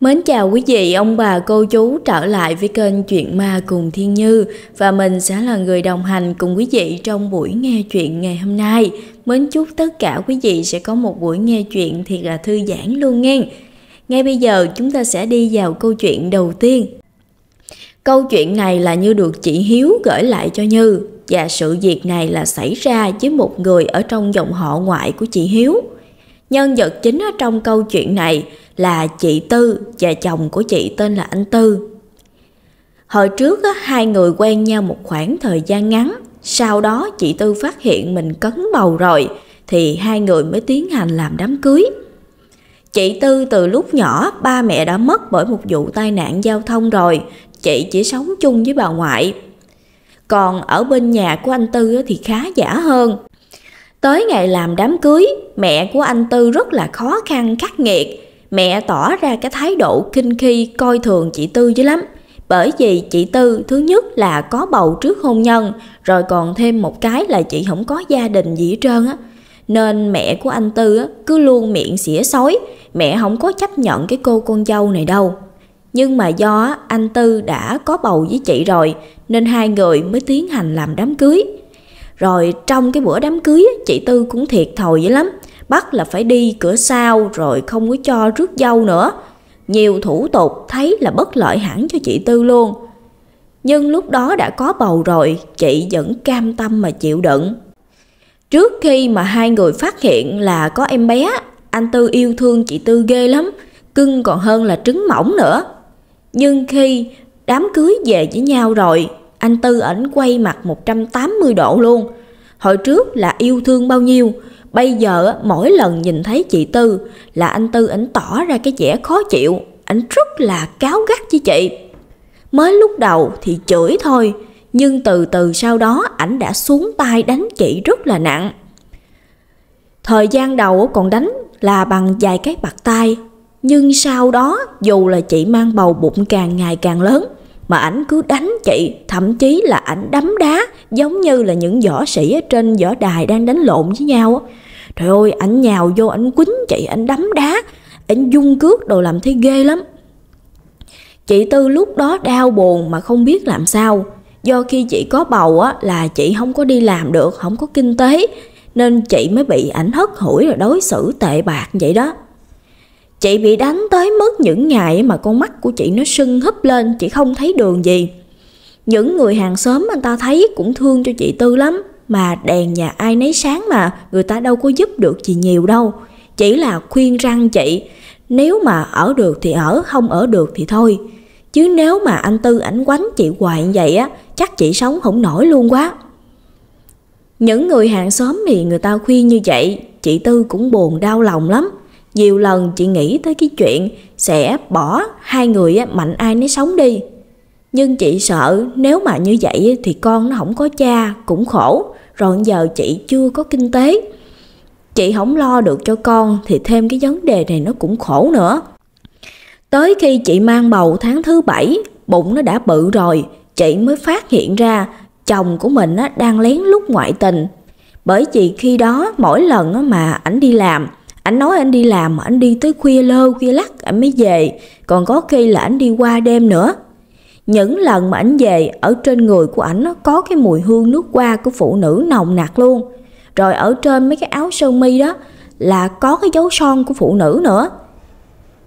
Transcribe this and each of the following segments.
Mến chào quý vị, ông bà cô chú trở lại với kênh Chuyện Ma cùng Thiên Như và mình sẽ là người đồng hành cùng quý vị trong buổi nghe chuyện ngày hôm nay. Mến chúc tất cả quý vị sẽ có một buổi nghe chuyện thiệt là thư giãn luôn nghe. Ngay bây giờ chúng ta sẽ đi vào câu chuyện đầu tiên. Câu chuyện này là như được chị Hiếu gửi lại cho Như và sự việc này là xảy ra với một người ở trong dòng họ ngoại của chị Hiếu. Nhân vật chính ở trong câu chuyện này là chị Tư và chồng của chị tên là anh Tư. Hồi trước hai người quen nhau một khoảng thời gian ngắn, sau đó chị Tư phát hiện mình cấn bầu rồi thì hai người mới tiến hành làm đám cưới. Chị Tư từ lúc nhỏ ba mẹ đã mất bởi một vụ tai nạn giao thông rồi, chị chỉ sống chung với bà ngoại. Còn ở bên nhà của anh Tư thì khá giả hơn, Tới ngày làm đám cưới, mẹ của anh Tư rất là khó khăn khắc nghiệt. Mẹ tỏ ra cái thái độ kinh khi coi thường chị Tư dữ lắm. Bởi vì chị Tư thứ nhất là có bầu trước hôn nhân, rồi còn thêm một cái là chị không có gia đình gì hết trơn á. Nên mẹ của anh Tư cứ luôn miệng xỉa xói mẹ không có chấp nhận cái cô con dâu này đâu. Nhưng mà do anh Tư đã có bầu với chị rồi nên hai người mới tiến hành làm đám cưới. Rồi trong cái bữa đám cưới chị Tư cũng thiệt thòi dữ lắm Bắt là phải đi cửa sau rồi không có cho rước dâu nữa Nhiều thủ tục thấy là bất lợi hẳn cho chị Tư luôn Nhưng lúc đó đã có bầu rồi chị vẫn cam tâm mà chịu đựng Trước khi mà hai người phát hiện là có em bé Anh Tư yêu thương chị Tư ghê lắm Cưng còn hơn là trứng mỏng nữa Nhưng khi đám cưới về với nhau rồi anh Tư ảnh quay mặt 180 độ luôn. Hồi trước là yêu thương bao nhiêu, bây giờ mỗi lần nhìn thấy chị Tư là anh Tư ảnh tỏ ra cái vẻ khó chịu, ảnh rất là cáo gắt với chị. Mới lúc đầu thì chửi thôi, nhưng từ từ sau đó ảnh đã xuống tay đánh chị rất là nặng. Thời gian đầu còn đánh là bằng vài cái bạc tay, nhưng sau đó dù là chị mang bầu bụng càng ngày càng lớn, mà ảnh cứ đánh chị, thậm chí là ảnh đấm đá giống như là những võ sĩ ở trên võ đài đang đánh lộn với nhau. Trời ơi, ảnh nhào vô ảnh quýnh chị, ảnh đấm đá, ảnh dung cước đồ làm thấy ghê lắm. Chị Tư lúc đó đau buồn mà không biết làm sao. Do khi chị có bầu á là chị không có đi làm được, không có kinh tế nên chị mới bị ảnh hất hủi rồi đối xử tệ bạc vậy đó. Chị bị đánh tới mức những ngày mà con mắt của chị nó sưng húp lên, chị không thấy đường gì. Những người hàng xóm anh ta thấy cũng thương cho chị Tư lắm, mà đèn nhà ai nấy sáng mà, người ta đâu có giúp được chị nhiều đâu. Chỉ là khuyên răng chị, nếu mà ở được thì ở, không ở được thì thôi. Chứ nếu mà anh Tư ảnh quánh chị hoài như vậy á, chắc chị sống không nổi luôn quá. Những người hàng xóm thì người ta khuyên như vậy, chị Tư cũng buồn đau lòng lắm. Nhiều lần chị nghĩ tới cái chuyện sẽ bỏ hai người mạnh ai nấy sống đi. Nhưng chị sợ nếu mà như vậy thì con nó không có cha cũng khổ, rồi giờ chị chưa có kinh tế. Chị không lo được cho con thì thêm cái vấn đề này nó cũng khổ nữa. Tới khi chị mang bầu tháng thứ bảy, bụng nó đã bự rồi, chị mới phát hiện ra chồng của mình đang lén lút ngoại tình. Bởi vì khi đó mỗi lần mà ảnh đi làm, anh nói anh đi làm anh đi tới khuya lơ khuya lắc anh mới về, còn có khi là anh đi qua đêm nữa. Những lần mà anh về, ở trên người của anh nó có cái mùi hương nước hoa của phụ nữ nồng nặc luôn. Rồi ở trên mấy cái áo sơ mi đó là có cái dấu son của phụ nữ nữa.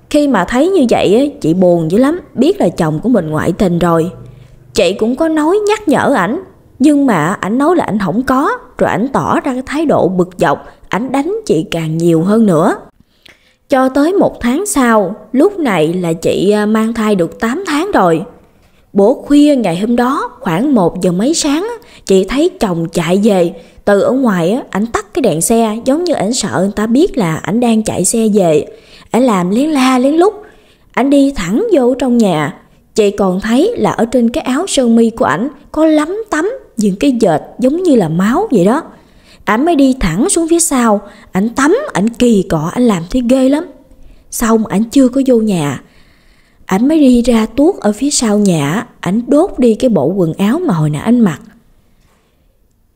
Khi mà thấy như vậy chị buồn dữ lắm, biết là chồng của mình ngoại tình rồi. Chị cũng có nói nhắc nhở ảnh, nhưng mà ảnh nói là ảnh không có, rồi ảnh tỏ ra cái thái độ bực dọc, ảnh đánh chị càng nhiều hơn nữa. Cho tới một tháng sau, lúc này là chị à, mang thai được 8 tháng rồi. Bố khuya ngày hôm đó, khoảng 1 giờ mấy sáng, chị thấy chồng chạy về. Từ ở ngoài, ảnh tắt cái đèn xe giống như ảnh sợ người ta biết là ảnh đang chạy xe về. Ảnh làm lén la lén lút. Ảnh đi thẳng vô trong nhà. Chị còn thấy là ở trên cái áo sơ mi của ảnh có lắm tắm những cái dệt giống như là máu vậy đó. Ảnh mới đi thẳng xuống phía sau, ảnh tắm, ảnh kỳ cọ, ảnh làm thấy ghê lắm. Xong ảnh chưa có vô nhà, ảnh mới đi ra tuốt ở phía sau nhà, ảnh đốt đi cái bộ quần áo mà hồi nãy anh mặc.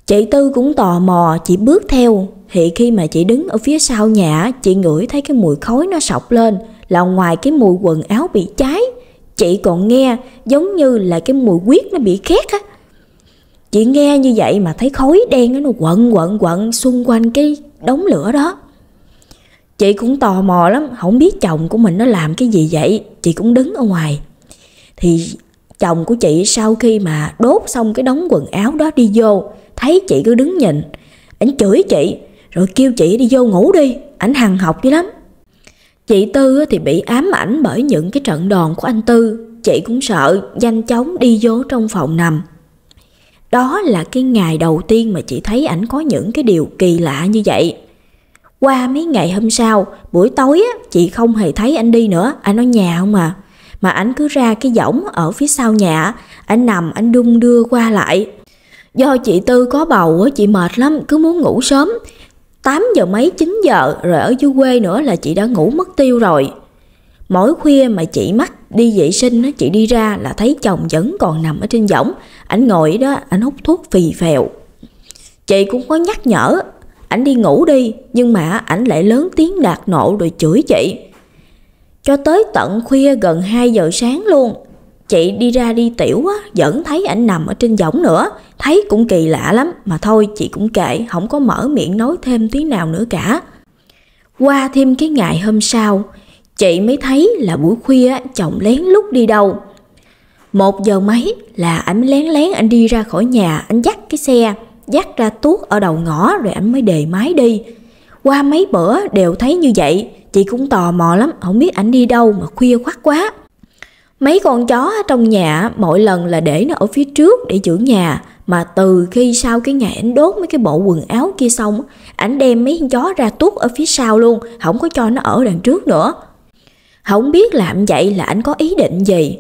Chị Tư cũng tò mò, chị bước theo, thì khi mà chị đứng ở phía sau nhà, chị ngửi thấy cái mùi khói nó sọc lên, là ngoài cái mùi quần áo bị cháy, chị còn nghe giống như là cái mùi huyết nó bị khét á Chị nghe như vậy mà thấy khói đen nó quận quận quận xung quanh cái đống lửa đó. Chị cũng tò mò lắm, không biết chồng của mình nó làm cái gì vậy, chị cũng đứng ở ngoài. Thì chồng của chị sau khi mà đốt xong cái đống quần áo đó đi vô, thấy chị cứ đứng nhìn, ảnh chửi chị, rồi kêu chị đi vô ngủ đi, ảnh hằng học dữ lắm. Chị Tư thì bị ám ảnh bởi những cái trận đòn của anh Tư, chị cũng sợ nhanh chóng đi vô trong phòng nằm. Đó là cái ngày đầu tiên mà chị thấy ảnh có những cái điều kỳ lạ như vậy. Qua mấy ngày hôm sau, buổi tối á, chị không hề thấy anh đi nữa, anh ở nhà không mà Mà ảnh cứ ra cái võng ở phía sau nhà, anh nằm anh đung đưa qua lại. Do chị Tư có bầu á, chị mệt lắm, cứ muốn ngủ sớm. 8 giờ mấy 9 giờ rồi ở dưới quê nữa là chị đã ngủ mất tiêu rồi. Mỗi khuya mà chị mắc đi vệ sinh chị đi ra là thấy chồng vẫn còn nằm ở trên võng ảnh ngồi đó ảnh hút thuốc phì phèo chị cũng có nhắc nhở ảnh đi ngủ đi nhưng mà ảnh lại lớn tiếng đạt nộ rồi chửi chị cho tới tận khuya gần 2 giờ sáng luôn chị đi ra đi tiểu á vẫn thấy ảnh nằm ở trên võng nữa thấy cũng kỳ lạ lắm mà thôi chị cũng kệ không có mở miệng nói thêm tiếng nào nữa cả qua thêm cái ngày hôm sau Chị mới thấy là buổi khuya chồng lén lút đi đâu. Một giờ mấy là anh lén lén anh đi ra khỏi nhà, anh dắt cái xe, dắt ra tuốt ở đầu ngõ rồi anh mới đề máy đi. Qua mấy bữa đều thấy như vậy, chị cũng tò mò lắm, không biết anh đi đâu mà khuya khoắt quá. Mấy con chó trong nhà mỗi lần là để nó ở phía trước để giữ nhà, mà từ khi sau cái ngày anh đốt mấy cái bộ quần áo kia xong ảnh đem mấy con chó ra tuốt ở phía sau luôn không có cho nó ở đằng trước nữa không biết làm vậy là anh có ý định gì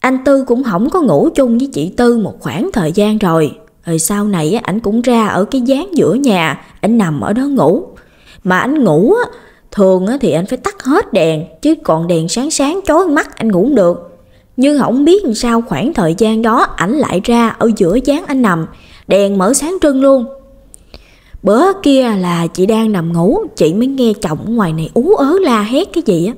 Anh Tư cũng không có ngủ chung với chị Tư một khoảng thời gian rồi Rồi sau này anh cũng ra ở cái gián giữa nhà Anh nằm ở đó ngủ Mà anh ngủ Thường thì anh phải tắt hết đèn Chứ còn đèn sáng sáng chói mắt anh ngủ được Nhưng không biết sao khoảng thời gian đó Ảnh lại ra ở giữa gián anh nằm Đèn mở sáng trưng luôn Bữa kia là chị đang nằm ngủ Chị mới nghe chồng ngoài này ú ớ la hét cái gì á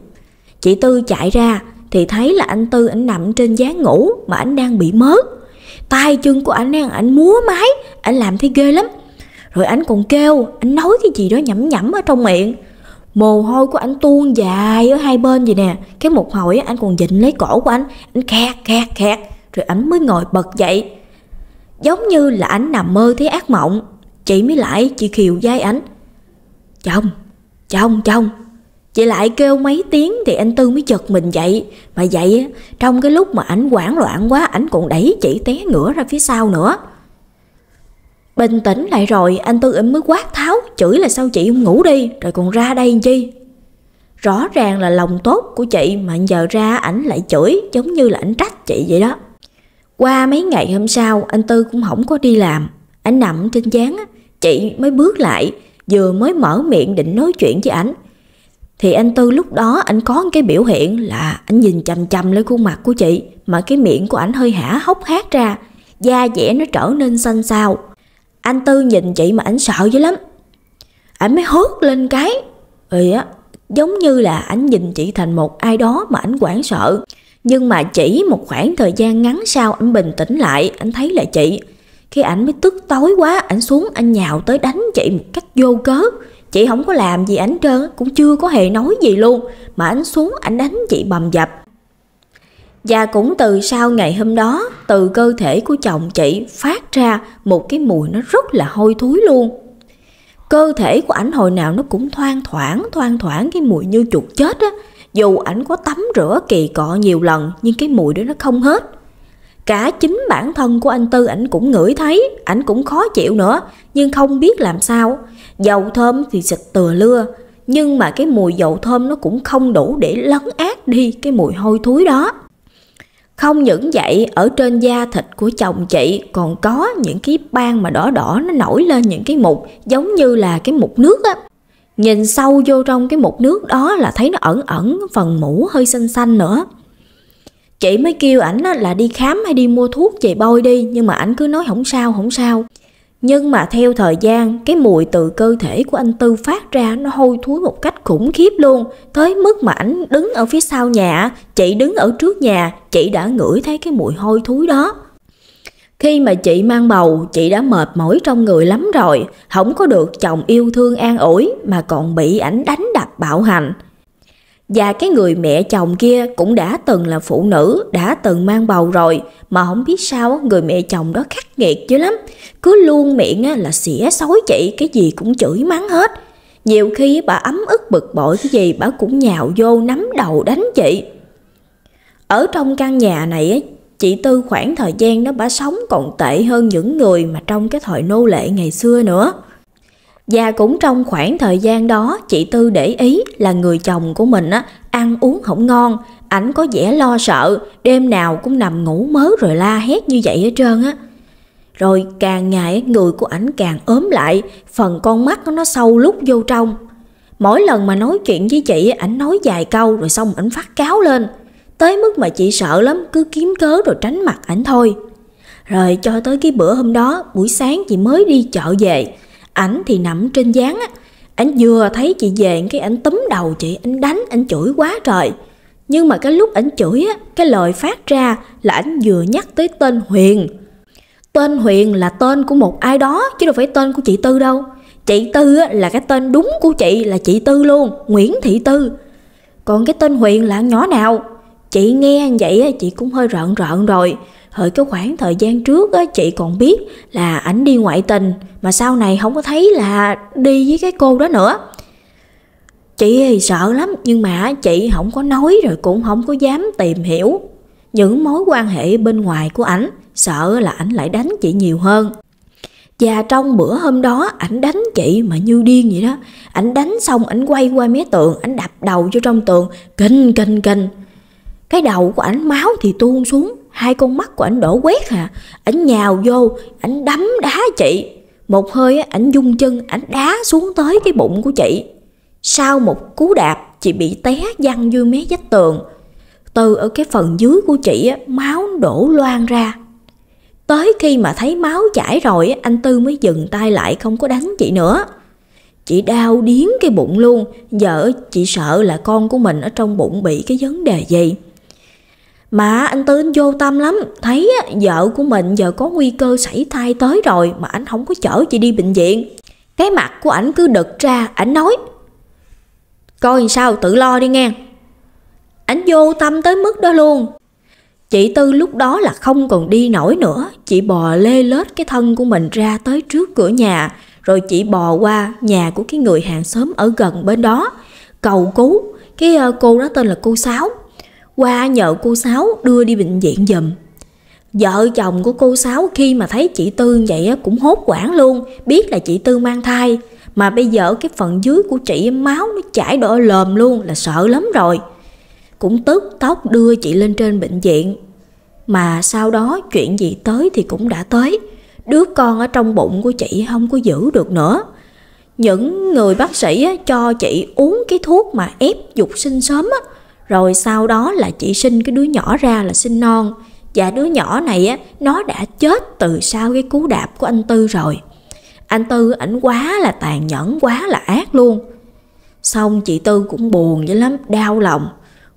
Chị Tư chạy ra thì thấy là anh Tư anh nằm trên giá ngủ mà anh đang bị mớt, Tay chân của anh đang anh múa máy, anh làm thấy ghê lắm. Rồi anh còn kêu, anh nói cái gì đó nhẩm nhẩm ở trong miệng. Mồ hôi của anh tuôn dài ở hai bên vậy nè. Cái một hồi anh còn dịnh lấy cổ của anh, anh khẹt khẹt khẹt, rồi anh mới ngồi bật dậy. Giống như là anh nằm mơ thấy ác mộng. Chị mới lại, chị khiều dây anh, Chồng, chồng, chồng, Chị lại kêu mấy tiếng thì anh Tư mới giật mình dậy Mà dậy trong cái lúc mà ảnh hoảng loạn quá ảnh còn đẩy chị té ngửa ra phía sau nữa Bình tĩnh lại rồi anh Tư im mới quát tháo Chửi là sao chị không ngủ đi rồi còn ra đây làm chi Rõ ràng là lòng tốt của chị mà giờ ra ảnh lại chửi giống như là ảnh trách chị vậy đó Qua mấy ngày hôm sau anh Tư cũng không có đi làm Anh nằm trên gián chị mới bước lại vừa mới mở miệng định nói chuyện với ảnh thì anh Tư lúc đó anh có cái biểu hiện là anh nhìn chằm chằm lên khuôn mặt của chị mà cái miệng của anh hơi hả hốc hác ra, da dẻ nó trở nên xanh xao. Anh Tư nhìn chị mà anh sợ dữ lắm. Anh mới hớt lên cái, ừ á, giống như là anh nhìn chị thành một ai đó mà anh quảng sợ. Nhưng mà chỉ một khoảng thời gian ngắn sau anh bình tĩnh lại, anh thấy là chị. Khi ảnh mới tức tối quá, ảnh xuống anh nhào tới đánh chị một cách vô cớ. Chị không có làm gì ảnh trơn Cũng chưa có hề nói gì luôn Mà ảnh xuống ảnh đánh chị bầm dập Và cũng từ sau ngày hôm đó Từ cơ thể của chồng chị phát ra Một cái mùi nó rất là hôi thối luôn Cơ thể của ảnh hồi nào nó cũng thoang thoảng Thoang thoảng cái mùi như chuột chết á Dù ảnh có tắm rửa kỳ cọ nhiều lần Nhưng cái mùi đó nó không hết Cả chính bản thân của anh Tư ảnh cũng ngửi thấy, ảnh cũng khó chịu nữa, nhưng không biết làm sao. Dầu thơm thì xịt từa lưa, nhưng mà cái mùi dầu thơm nó cũng không đủ để lấn át đi cái mùi hôi thối đó. Không những vậy, ở trên da thịt của chồng chị còn có những cái ban mà đỏ đỏ nó nổi lên những cái mục giống như là cái mục nước á. Nhìn sâu vô trong cái mục nước đó là thấy nó ẩn ẩn phần mũ hơi xanh xanh nữa. Chị mới kêu ảnh là đi khám hay đi mua thuốc về bôi đi nhưng mà ảnh cứ nói không sao không sao. Nhưng mà theo thời gian, cái mùi từ cơ thể của anh Tư phát ra nó hôi thối một cách khủng khiếp luôn. Tới mức mà ảnh đứng ở phía sau nhà, chị đứng ở trước nhà, chị đã ngửi thấy cái mùi hôi thối đó. Khi mà chị mang bầu, chị đã mệt mỏi trong người lắm rồi, không có được chồng yêu thương an ủi mà còn bị ảnh đánh đập bạo hành. Và cái người mẹ chồng kia cũng đã từng là phụ nữ, đã từng mang bầu rồi, mà không biết sao người mẹ chồng đó khắc nghiệt chứ lắm. Cứ luôn miệng là xỉa xói chị, cái gì cũng chửi mắng hết. Nhiều khi bà ấm ức bực bội cái gì bà cũng nhào vô nắm đầu đánh chị. Ở trong căn nhà này chị Tư khoảng thời gian đó bà sống còn tệ hơn những người mà trong cái thời nô lệ ngày xưa nữa. Và cũng trong khoảng thời gian đó, chị Tư để ý là người chồng của mình á, ăn uống không ngon, ảnh có vẻ lo sợ, đêm nào cũng nằm ngủ mớ rồi la hét như vậy hết trơn á. Rồi càng ngày người của ảnh càng ốm lại, phần con mắt nó sâu lúc vô trong. Mỗi lần mà nói chuyện với chị, ảnh nói vài câu rồi xong ảnh phát cáo lên. Tới mức mà chị sợ lắm, cứ kiếm cớ rồi tránh mặt ảnh thôi. Rồi cho tới cái bữa hôm đó, buổi sáng chị mới đi chợ về, ảnh thì nằm trên gián á ảnh vừa thấy chị về cái ảnh túm đầu chị ảnh đánh ảnh chửi quá trời nhưng mà cái lúc ảnh chửi á cái lời phát ra là ảnh vừa nhắc tới tên huyền tên huyền là tên của một ai đó chứ đâu phải tên của chị tư đâu chị tư á, là cái tên đúng của chị là chị tư luôn nguyễn thị tư còn cái tên huyền là nhỏ nào chị nghe vậy á, chị cũng hơi rợn rợn rồi Hỡi cái khoảng thời gian trước á, chị còn biết là ảnh đi ngoại tình Mà sau này không có thấy là đi với cái cô đó nữa Chị thì sợ lắm nhưng mà chị không có nói rồi cũng không có dám tìm hiểu Những mối quan hệ bên ngoài của ảnh Sợ là ảnh lại đánh chị nhiều hơn và trong bữa hôm đó ảnh đánh chị mà như điên vậy đó ảnh đánh xong ảnh quay qua mé tượng ảnh đập đầu vô trong tường kinh kinh kinh cái đầu của ảnh máu thì tuôn xuống hai con mắt của ảnh đổ quét à ảnh nhào vô ảnh đấm đá chị một hơi ảnh dung chân ảnh đá xuống tới cái bụng của chị sau một cú đạp chị bị té văng vô mé vách tường từ ở cái phần dưới của chị máu đổ loang ra tới khi mà thấy máu chảy rồi anh tư mới dừng tay lại không có đánh chị nữa chị đau điếng cái bụng luôn vợ chị sợ là con của mình ở trong bụng bị cái vấn đề gì mà anh Tư anh vô tâm lắm Thấy vợ của mình giờ có nguy cơ xảy thai tới rồi Mà anh không có chở chị đi bệnh viện Cái mặt của ảnh cứ đực ra Ảnh nói Coi sao tự lo đi nghe Ảnh vô tâm tới mức đó luôn Chị Tư lúc đó là không còn đi nổi nữa Chị bò lê lết cái thân của mình ra tới trước cửa nhà Rồi chị bò qua nhà của cái người hàng xóm ở gần bên đó Cầu cứu Cái ờ, cô đó tên là cô Sáu qua nhờ cô Sáu đưa đi bệnh viện dùm. Vợ chồng của cô Sáu khi mà thấy chị Tư vậy cũng hốt quảng luôn, biết là chị Tư mang thai. Mà bây giờ cái phần dưới của chị máu nó chảy đỏ lồm luôn là sợ lắm rồi. Cũng tức tóc đưa chị lên trên bệnh viện. Mà sau đó chuyện gì tới thì cũng đã tới. Đứa con ở trong bụng của chị không có giữ được nữa. Những người bác sĩ cho chị uống cái thuốc mà ép dục sinh sớm á, rồi sau đó là chị sinh cái đứa nhỏ ra là sinh non và đứa nhỏ này á nó đã chết từ sau cái cú đạp của anh tư rồi anh tư ảnh quá là tàn nhẫn quá là ác luôn xong chị tư cũng buồn dữ lắm đau lòng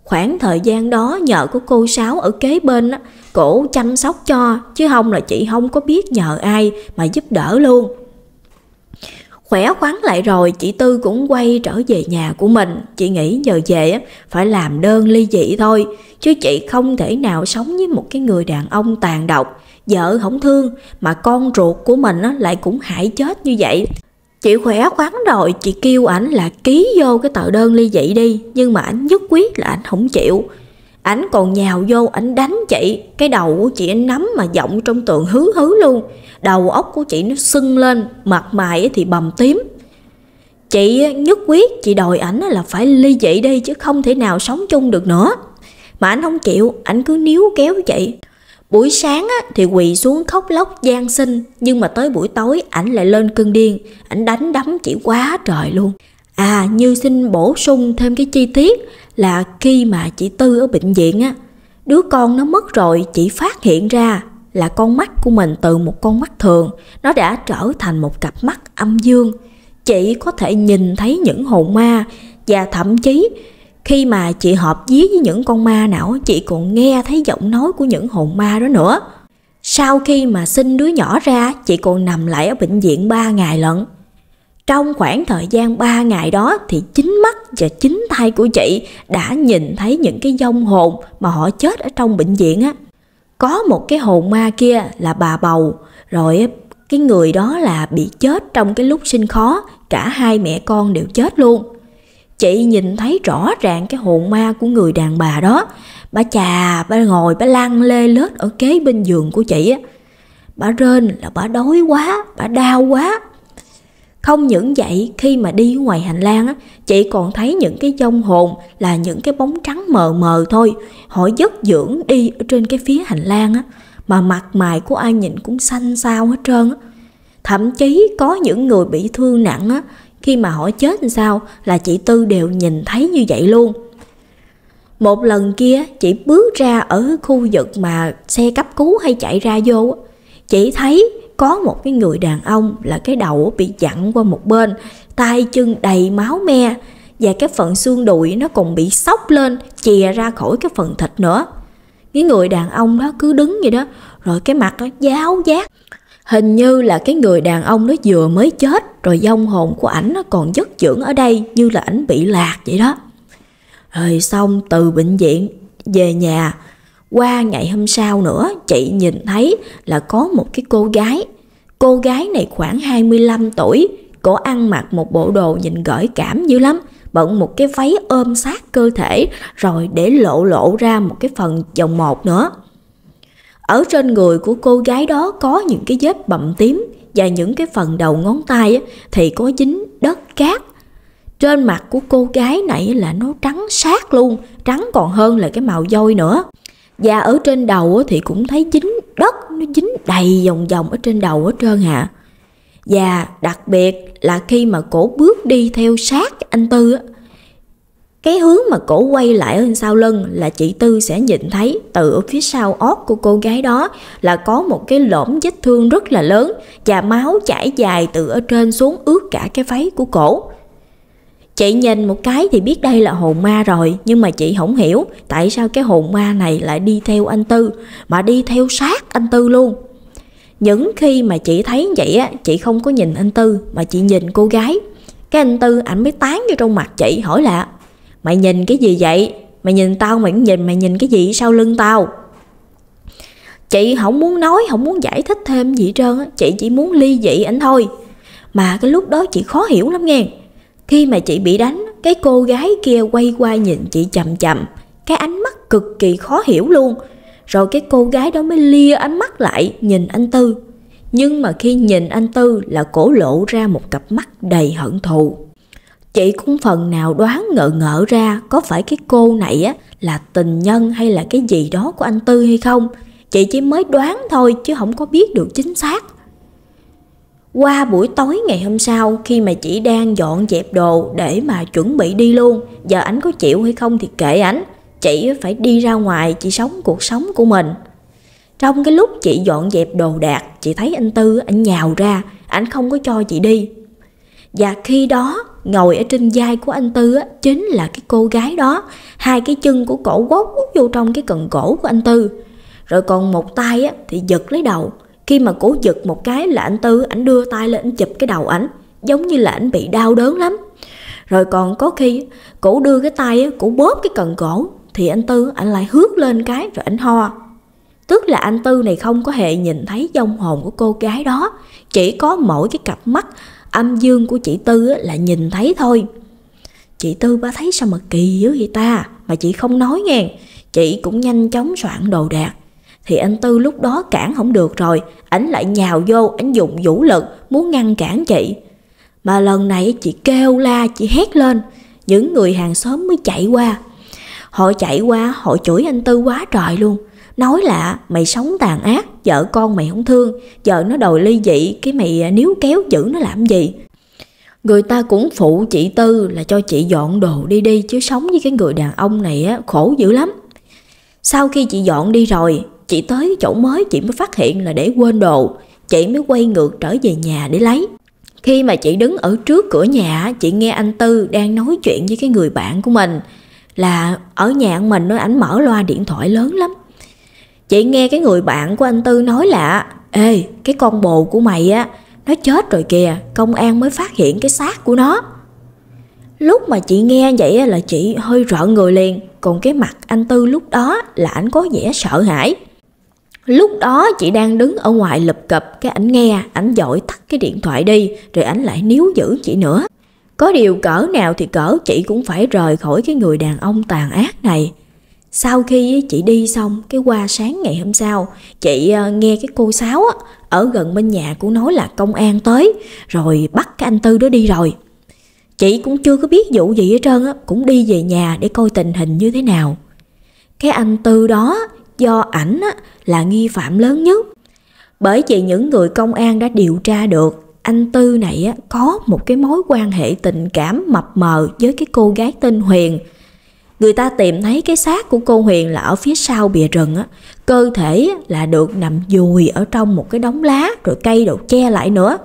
khoảng thời gian đó nhờ của cô sáu ở kế bên á cổ chăm sóc cho chứ không là chị không có biết nhờ ai mà giúp đỡ luôn Khỏe khoắn lại rồi chị Tư cũng quay trở về nhà của mình. Chị nghĩ giờ về phải làm đơn ly dị thôi. Chứ chị không thể nào sống với một cái người đàn ông tàn độc. Vợ không thương mà con ruột của mình lại cũng hại chết như vậy. Chị khỏe khoắn rồi, chị kêu ảnh là ký vô cái tờ đơn ly dị đi. Nhưng mà ảnh nhất quyết là ảnh không chịu ảnh còn nhào vô ảnh đánh chị cái đầu của chị anh nắm mà giọng trong tường hứ hứ luôn đầu óc của chị nó sưng lên mặt mày thì bầm tím chị nhất quyết chị đòi ảnh là phải ly dị đi chứ không thể nào sống chung được nữa mà anh không chịu ảnh cứ níu kéo chị buổi sáng thì quỳ xuống khóc lóc gian sinh nhưng mà tới buổi tối ảnh lại lên cơn điên ảnh đánh đấm chị quá trời luôn à như xin bổ sung thêm cái chi tiết là khi mà chị tư ở bệnh viện á đứa con nó mất rồi chị phát hiện ra là con mắt của mình từ một con mắt thường nó đã trở thành một cặp mắt âm dương chị có thể nhìn thấy những hồn ma và thậm chí khi mà chị hợp dí với những con ma nào chị còn nghe thấy giọng nói của những hồn ma đó nữa sau khi mà sinh đứa nhỏ ra chị còn nằm lại ở bệnh viện 3 ngày lận trong khoảng thời gian 3 ngày đó thì chính mắt và chính tay của chị đã nhìn thấy những cái dông hồn mà họ chết ở trong bệnh viện á có một cái hồn ma kia là bà bầu rồi cái người đó là bị chết trong cái lúc sinh khó cả hai mẹ con đều chết luôn chị nhìn thấy rõ ràng cái hồn ma của người đàn bà đó bà chà bà ngồi bà lăn lê lết ở kế bên giường của chị á bà rên là bà đói quá bà đau quá không những vậy, khi mà đi ngoài hành lang á, chị còn thấy những cái dông hồn là những cái bóng trắng mờ mờ thôi. Họ dứt dưỡng đi ở trên cái phía hành lang á, mà mặt mày của ai nhìn cũng xanh xao hết trơn Thậm chí có những người bị thương nặng á, khi mà họ chết làm sao là chị Tư đều nhìn thấy như vậy luôn. Một lần kia chị bước ra ở khu vực mà xe cấp cứu hay chạy ra vô, chị thấy có một cái người đàn ông là cái đầu bị chặn qua một bên tay chân đầy máu me và cái phần xương đùi nó còn bị sóc lên chìa ra khỏi cái phần thịt nữa cái người đàn ông đó cứ đứng vậy đó rồi cái mặt nó giáo giác hình như là cái người đàn ông đó vừa mới chết rồi vong hồn của ảnh nó còn dất dưỡng ở đây như là ảnh bị lạc vậy đó rồi xong từ bệnh viện về nhà qua ngày hôm sau nữa, chị nhìn thấy là có một cái cô gái. Cô gái này khoảng 25 tuổi, cổ ăn mặc một bộ đồ nhìn gợi cảm dữ lắm, bận một cái váy ôm sát cơ thể rồi để lộ lộ ra một cái phần vòng một nữa. Ở trên người của cô gái đó có những cái vết bầm tím và những cái phần đầu ngón tay thì có dính đất cát. Trên mặt của cô gái này là nó trắng sát luôn, trắng còn hơn là cái màu dôi nữa. Và dạ, ở trên đầu thì cũng thấy dính đất, nó dính đầy vòng vòng ở trên đầu hết trơn hả. Và dạ, đặc biệt là khi mà cổ bước đi theo sát anh Tư cái hướng mà cổ quay lại ở sau lưng là chị Tư sẽ nhìn thấy từ ở phía sau ót của cô gái đó là có một cái lõm vết thương rất là lớn và máu chảy dài từ ở trên xuống ướt cả cái váy của cổ. Chị nhìn một cái thì biết đây là hồn ma rồi Nhưng mà chị không hiểu Tại sao cái hồn ma này lại đi theo anh Tư Mà đi theo sát anh Tư luôn Những khi mà chị thấy vậy á Chị không có nhìn anh Tư Mà chị nhìn cô gái Cái anh Tư ảnh mới tán vô trong mặt chị hỏi là Mày nhìn cái gì vậy Mày nhìn tao mày cũng nhìn Mày nhìn cái gì sau lưng tao Chị không muốn nói Không muốn giải thích thêm gì trơn á Chị chỉ muốn ly dị anh thôi Mà cái lúc đó chị khó hiểu lắm nghe khi mà chị bị đánh, cái cô gái kia quay qua nhìn chị chậm chậm, cái ánh mắt cực kỳ khó hiểu luôn. Rồi cái cô gái đó mới lia ánh mắt lại nhìn anh Tư. Nhưng mà khi nhìn anh Tư là cổ lộ ra một cặp mắt đầy hận thù. Chị cũng phần nào đoán ngợ ngợ ra có phải cái cô này á là tình nhân hay là cái gì đó của anh Tư hay không. Chị chỉ mới đoán thôi chứ không có biết được chính xác. Qua buổi tối ngày hôm sau khi mà chị đang dọn dẹp đồ để mà chuẩn bị đi luôn, giờ ảnh có chịu hay không thì kệ ảnh, chị phải đi ra ngoài chị sống cuộc sống của mình. Trong cái lúc chị dọn dẹp đồ đạc, chị thấy anh Tư anh nhào ra, anh không có cho chị đi. Và khi đó, ngồi ở trên vai của anh Tư á, chính là cái cô gái đó, hai cái chân của cổ quốc vô trong cái cần cổ của anh Tư. Rồi còn một tay á, thì giật lấy đầu, khi mà cố giật một cái là anh Tư ảnh đưa tay lên anh chụp cái đầu ảnh Giống như là ảnh bị đau đớn lắm Rồi còn có khi cổ đưa cái tay cổ bóp cái cần cổ Thì anh Tư ảnh lại hước lên cái rồi ảnh ho Tức là anh Tư này không có hề nhìn thấy dông hồn của cô gái đó Chỉ có mỗi cái cặp mắt âm dương của chị Tư là nhìn thấy thôi Chị Tư ba thấy sao mà kỳ dữ vậy ta Mà chị không nói nghe Chị cũng nhanh chóng soạn đồ đạc thì anh Tư lúc đó cản không được rồi, ảnh lại nhào vô, ảnh dùng vũ lực, muốn ngăn cản chị. Mà lần này chị kêu la, chị hét lên, những người hàng xóm mới chạy qua. Họ chạy qua, họ chửi anh Tư quá trời luôn. Nói là mày sống tàn ác, vợ con mày không thương, vợ nó đòi ly dị, cái mày à, níu kéo giữ nó làm gì. Người ta cũng phụ chị Tư là cho chị dọn đồ đi đi chứ sống với cái người đàn ông này á, khổ dữ lắm. Sau khi chị dọn đi rồi, chị tới chỗ mới chị mới phát hiện là để quên đồ, chị mới quay ngược trở về nhà để lấy. Khi mà chị đứng ở trước cửa nhà, chị nghe anh Tư đang nói chuyện với cái người bạn của mình là ở nhà mình nó ảnh mở loa điện thoại lớn lắm. Chị nghe cái người bạn của anh Tư nói là Ê, cái con bồ của mày á, nó chết rồi kìa, công an mới phát hiện cái xác của nó. Lúc mà chị nghe vậy là chị hơi rợn người liền Còn cái mặt anh Tư lúc đó là ảnh có vẻ sợ hãi Lúc đó chị đang đứng ở ngoài lập cập cái ảnh nghe, ảnh dội tắt cái điện thoại đi, rồi ảnh lại níu giữ chị nữa. Có điều cỡ nào thì cỡ chị cũng phải rời khỏi cái người đàn ông tàn ác này. Sau khi chị đi xong, cái qua sáng ngày hôm sau, chị ờ, nghe cái cô Sáu ở gần bên nhà cũng nói là công an tới, rồi bắt cái anh Tư đó đi rồi. Chị cũng chưa có biết vụ gì hết trơn á, cũng đi về nhà để coi tình hình như thế nào. Cái anh Tư đó do ảnh là nghi phạm lớn nhất. Bởi vì những người công an đã điều tra được anh Tư này có một cái mối quan hệ tình cảm mập mờ với cái cô gái tên Huyền. Người ta tìm thấy cái xác của cô Huyền là ở phía sau bìa rừng, cơ thể là được nằm dùi ở trong một cái đống lá rồi cây đậu che lại nữa.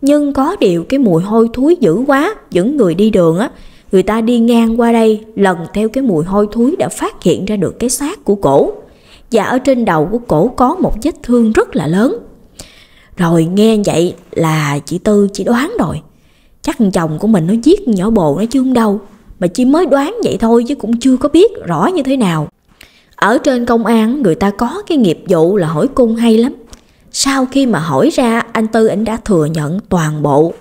Nhưng có điều cái mùi hôi thối dữ quá, những người đi đường á, người ta đi ngang qua đây lần theo cái mùi hôi thối đã phát hiện ra được cái xác của cổ và ở trên đầu của cổ có một vết thương rất là lớn. Rồi nghe vậy là chị Tư chỉ đoán rồi. Chắc chồng của mình nó giết nhỏ bồ nó chứ không đâu. Mà chỉ mới đoán vậy thôi chứ cũng chưa có biết rõ như thế nào. Ở trên công an người ta có cái nghiệp vụ là hỏi cung hay lắm. Sau khi mà hỏi ra anh Tư anh đã thừa nhận toàn bộ.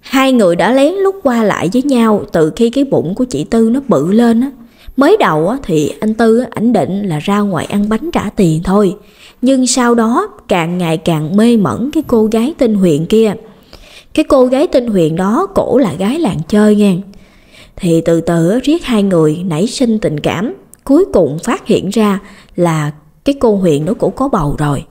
Hai người đã lén lút qua lại với nhau từ khi cái bụng của chị Tư nó bự lên á Mới đầu thì anh Tư ảnh định là ra ngoài ăn bánh trả tiền thôi, nhưng sau đó càng ngày càng mê mẩn cái cô gái tinh huyện kia. Cái cô gái tinh huyện đó cổ là gái làng chơi nha Thì từ từ riết hai người nảy sinh tình cảm, cuối cùng phát hiện ra là cái cô huyện đó cổ có bầu rồi.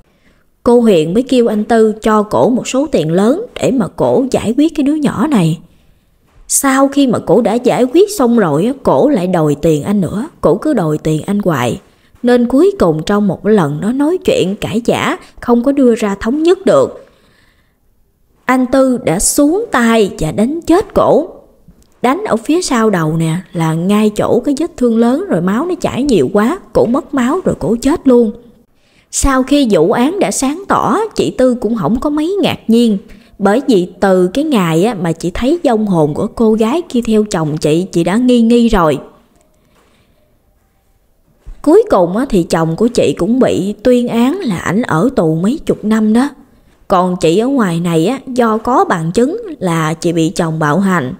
Cô huyện mới kêu anh Tư cho cổ một số tiền lớn để mà cổ giải quyết cái đứa nhỏ này. Sau khi mà cổ đã giải quyết xong rồi, cổ lại đòi tiền anh nữa, cổ cứ đòi tiền anh hoài. Nên cuối cùng trong một lần nó nói chuyện cãi giả, không có đưa ra thống nhất được. Anh Tư đã xuống tay và đánh chết cổ. Đánh ở phía sau đầu nè là ngay chỗ cái vết thương lớn rồi máu nó chảy nhiều quá, cổ mất máu rồi cổ chết luôn. Sau khi vụ án đã sáng tỏ, chị Tư cũng không có mấy ngạc nhiên bởi vì từ cái ngày á, mà chị thấy dông hồn của cô gái kia theo chồng chị chị đã nghi nghi rồi cuối cùng á, thì chồng của chị cũng bị tuyên án là ảnh ở tù mấy chục năm đó còn chị ở ngoài này á, do có bằng chứng là chị bị chồng bạo hành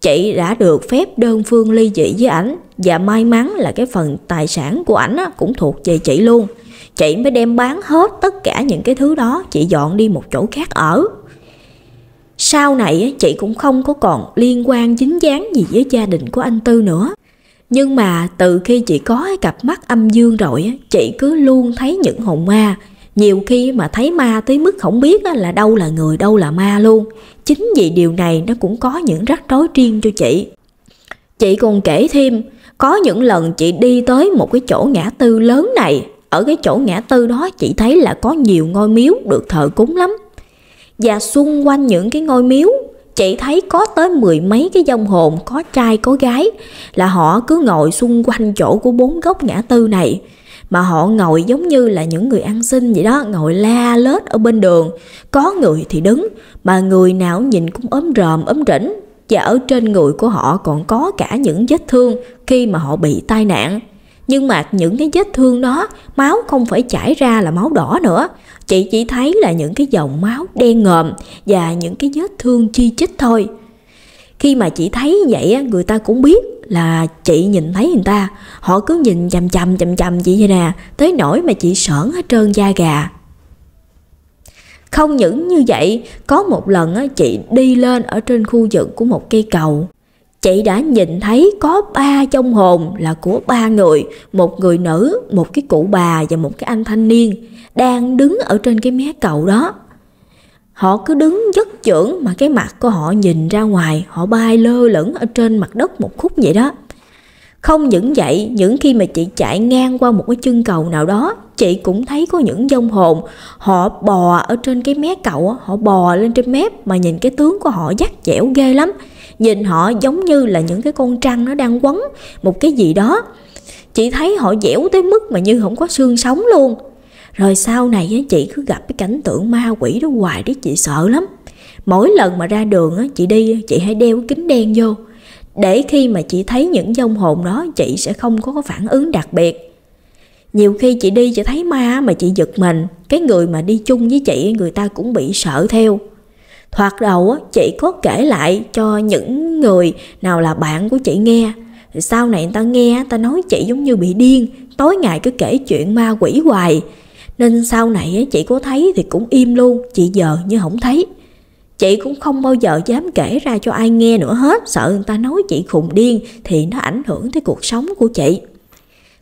chị đã được phép đơn phương ly dị với ảnh và may mắn là cái phần tài sản của ảnh cũng thuộc về chị luôn chị mới đem bán hết tất cả những cái thứ đó chị dọn đi một chỗ khác ở sau này chị cũng không có còn liên quan dính dáng gì với gia đình của anh Tư nữa. Nhưng mà từ khi chị có cặp mắt âm dương rồi, chị cứ luôn thấy những hồn ma. Nhiều khi mà thấy ma tới mức không biết là đâu là người, đâu là ma luôn. Chính vì điều này nó cũng có những rắc rối riêng cho chị. Chị còn kể thêm, có những lần chị đi tới một cái chỗ ngã tư lớn này, ở cái chỗ ngã tư đó chị thấy là có nhiều ngôi miếu được thờ cúng lắm và xung quanh những cái ngôi miếu chị thấy có tới mười mấy cái dông hồn có trai có gái là họ cứ ngồi xung quanh chỗ của bốn góc ngã tư này mà họ ngồi giống như là những người ăn xin vậy đó ngồi la lết ở bên đường có người thì đứng mà người nào nhìn cũng ấm ròm ấm rỉnh và ở trên người của họ còn có cả những vết thương khi mà họ bị tai nạn nhưng mà những cái vết thương đó máu không phải chảy ra là máu đỏ nữa chị chỉ thấy là những cái dòng máu đen ngòm và những cái vết thương chi chít thôi khi mà chị thấy vậy người ta cũng biết là chị nhìn thấy người ta họ cứ nhìn chằm chằm chằm chằm chị vậy nè tới nỗi mà chị sởn hết trơn da gà không những như vậy, có một lần chị đi lên ở trên khu vực của một cây cầu chị đã nhìn thấy có ba trong hồn là của ba người, một người nữ, một cái cụ bà và một cái anh thanh niên đang đứng ở trên cái mé cầu đó. Họ cứ đứng dứt chưởng mà cái mặt của họ nhìn ra ngoài, họ bay lơ lửng ở trên mặt đất một khúc vậy đó. Không những vậy, những khi mà chị chạy ngang qua một cái chân cầu nào đó, chị cũng thấy có những dông hồn, họ bò ở trên cái mé cầu họ bò lên trên mép mà nhìn cái tướng của họ dắt dẻo ghê lắm nhìn họ giống như là những cái con trăng nó đang quấn một cái gì đó chị thấy họ dẻo tới mức mà như không có xương sống luôn rồi sau này chị cứ gặp cái cảnh tượng ma quỷ đó hoài đấy chị sợ lắm mỗi lần mà ra đường chị đi chị hãy đeo kính đen vô để khi mà chị thấy những dông hồn đó chị sẽ không có phản ứng đặc biệt nhiều khi chị đi chị thấy ma mà chị giật mình cái người mà đi chung với chị người ta cũng bị sợ theo Thoạt đầu chị có kể lại cho những người nào là bạn của chị nghe. Thì sau này người ta nghe, ta nói chị giống như bị điên, tối ngày cứ kể chuyện ma quỷ hoài. Nên sau này chị có thấy thì cũng im luôn, chị giờ như không thấy. Chị cũng không bao giờ dám kể ra cho ai nghe nữa hết, sợ người ta nói chị khùng điên thì nó ảnh hưởng tới cuộc sống của chị.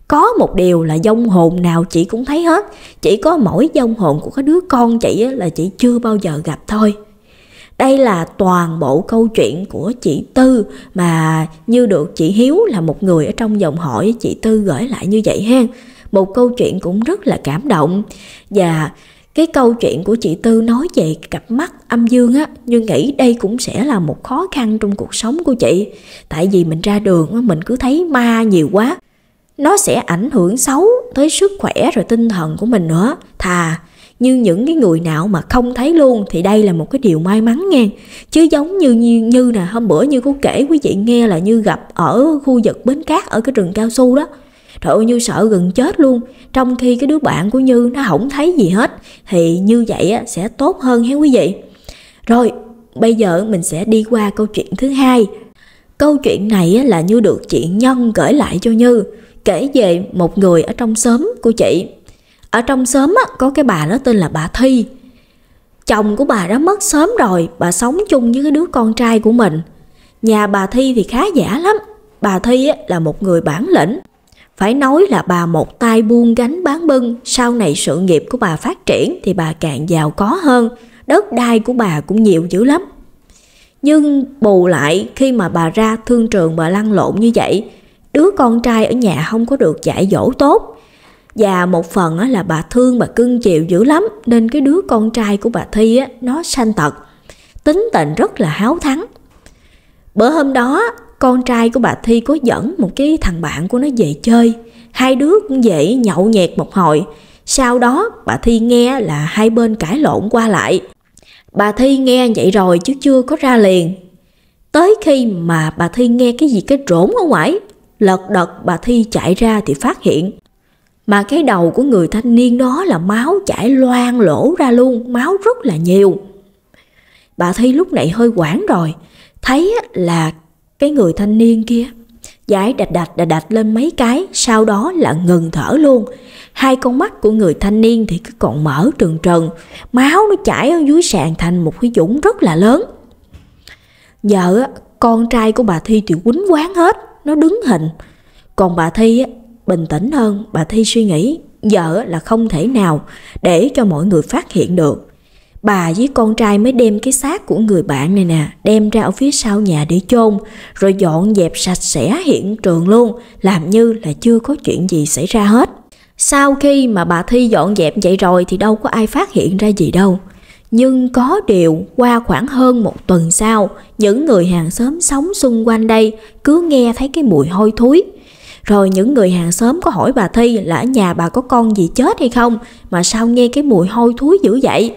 Có một điều là dông hồn nào chị cũng thấy hết, chỉ có mỗi dông hồn của cái đứa con chị là chị chưa bao giờ gặp thôi. Đây là toàn bộ câu chuyện của chị Tư mà như được chị Hiếu là một người ở trong dòng hỏi chị Tư gửi lại như vậy ha. Một câu chuyện cũng rất là cảm động và cái câu chuyện của chị Tư nói về cặp mắt âm dương á, nhưng nghĩ đây cũng sẽ là một khó khăn trong cuộc sống của chị. Tại vì mình ra đường mình cứ thấy ma nhiều quá. Nó sẽ ảnh hưởng xấu tới sức khỏe rồi tinh thần của mình nữa. Thà như những cái người nào mà không thấy luôn thì đây là một cái điều may mắn nha chứ giống như như như nè hôm bữa như cô kể quý vị nghe là như gặp ở khu vực bến cát ở cái rừng cao su đó trời ơi như sợ gần chết luôn trong khi cái đứa bạn của như nó không thấy gì hết thì như vậy á, sẽ tốt hơn ha quý vị rồi bây giờ mình sẽ đi qua câu chuyện thứ hai câu chuyện này á, là như được chị nhân gửi lại cho như kể về một người ở trong xóm của chị ở trong xóm có cái bà đó tên là bà Thi chồng của bà đó mất sớm rồi bà sống chung với cái đứa con trai của mình nhà bà Thi thì khá giả lắm bà Thi là một người bản lĩnh phải nói là bà một tay buông gánh bán bưng sau này sự nghiệp của bà phát triển thì bà càng giàu có hơn đất đai của bà cũng nhiều dữ lắm nhưng bù lại khi mà bà ra thương trường bà lăn lộn như vậy đứa con trai ở nhà không có được dạy dỗ tốt và một phần là bà thương bà cưng chịu dữ lắm nên cái đứa con trai của bà Thi á, nó sanh tật tính tình rất là háo thắng bữa hôm đó con trai của bà Thi có dẫn một cái thằng bạn của nó về chơi hai đứa cũng dễ nhậu nhẹt một hồi sau đó bà Thi nghe là hai bên cãi lộn qua lại bà Thi nghe vậy rồi chứ chưa có ra liền tới khi mà bà Thi nghe cái gì cái rỗn ở ngoài lật đật bà Thi chạy ra thì phát hiện mà cái đầu của người thanh niên đó là máu chảy loang lỗ ra luôn, máu rất là nhiều. Bà Thi lúc nãy hơi quảng rồi, thấy là cái người thanh niên kia giải đạch đạch đạch đạch lên mấy cái, sau đó là ngừng thở luôn. Hai con mắt của người thanh niên thì cứ còn mở trừng trừng, máu nó chảy ở dưới sàn thành một cái dũng rất là lớn. Giờ con trai của bà Thi thì quýnh quán hết, nó đứng hình. Còn bà Thi Bình tĩnh hơn, bà Thi suy nghĩ, vợ là không thể nào để cho mọi người phát hiện được. Bà với con trai mới đem cái xác của người bạn này nè, đem ra ở phía sau nhà để chôn, rồi dọn dẹp sạch sẽ hiện trường luôn, làm như là chưa có chuyện gì xảy ra hết. Sau khi mà bà Thi dọn dẹp vậy rồi thì đâu có ai phát hiện ra gì đâu. Nhưng có điều, qua khoảng hơn một tuần sau, những người hàng xóm sống xung quanh đây cứ nghe thấy cái mùi hôi thối, rồi những người hàng xóm có hỏi bà Thi là ở nhà bà có con gì chết hay không mà sao nghe cái mùi hôi thối dữ vậy.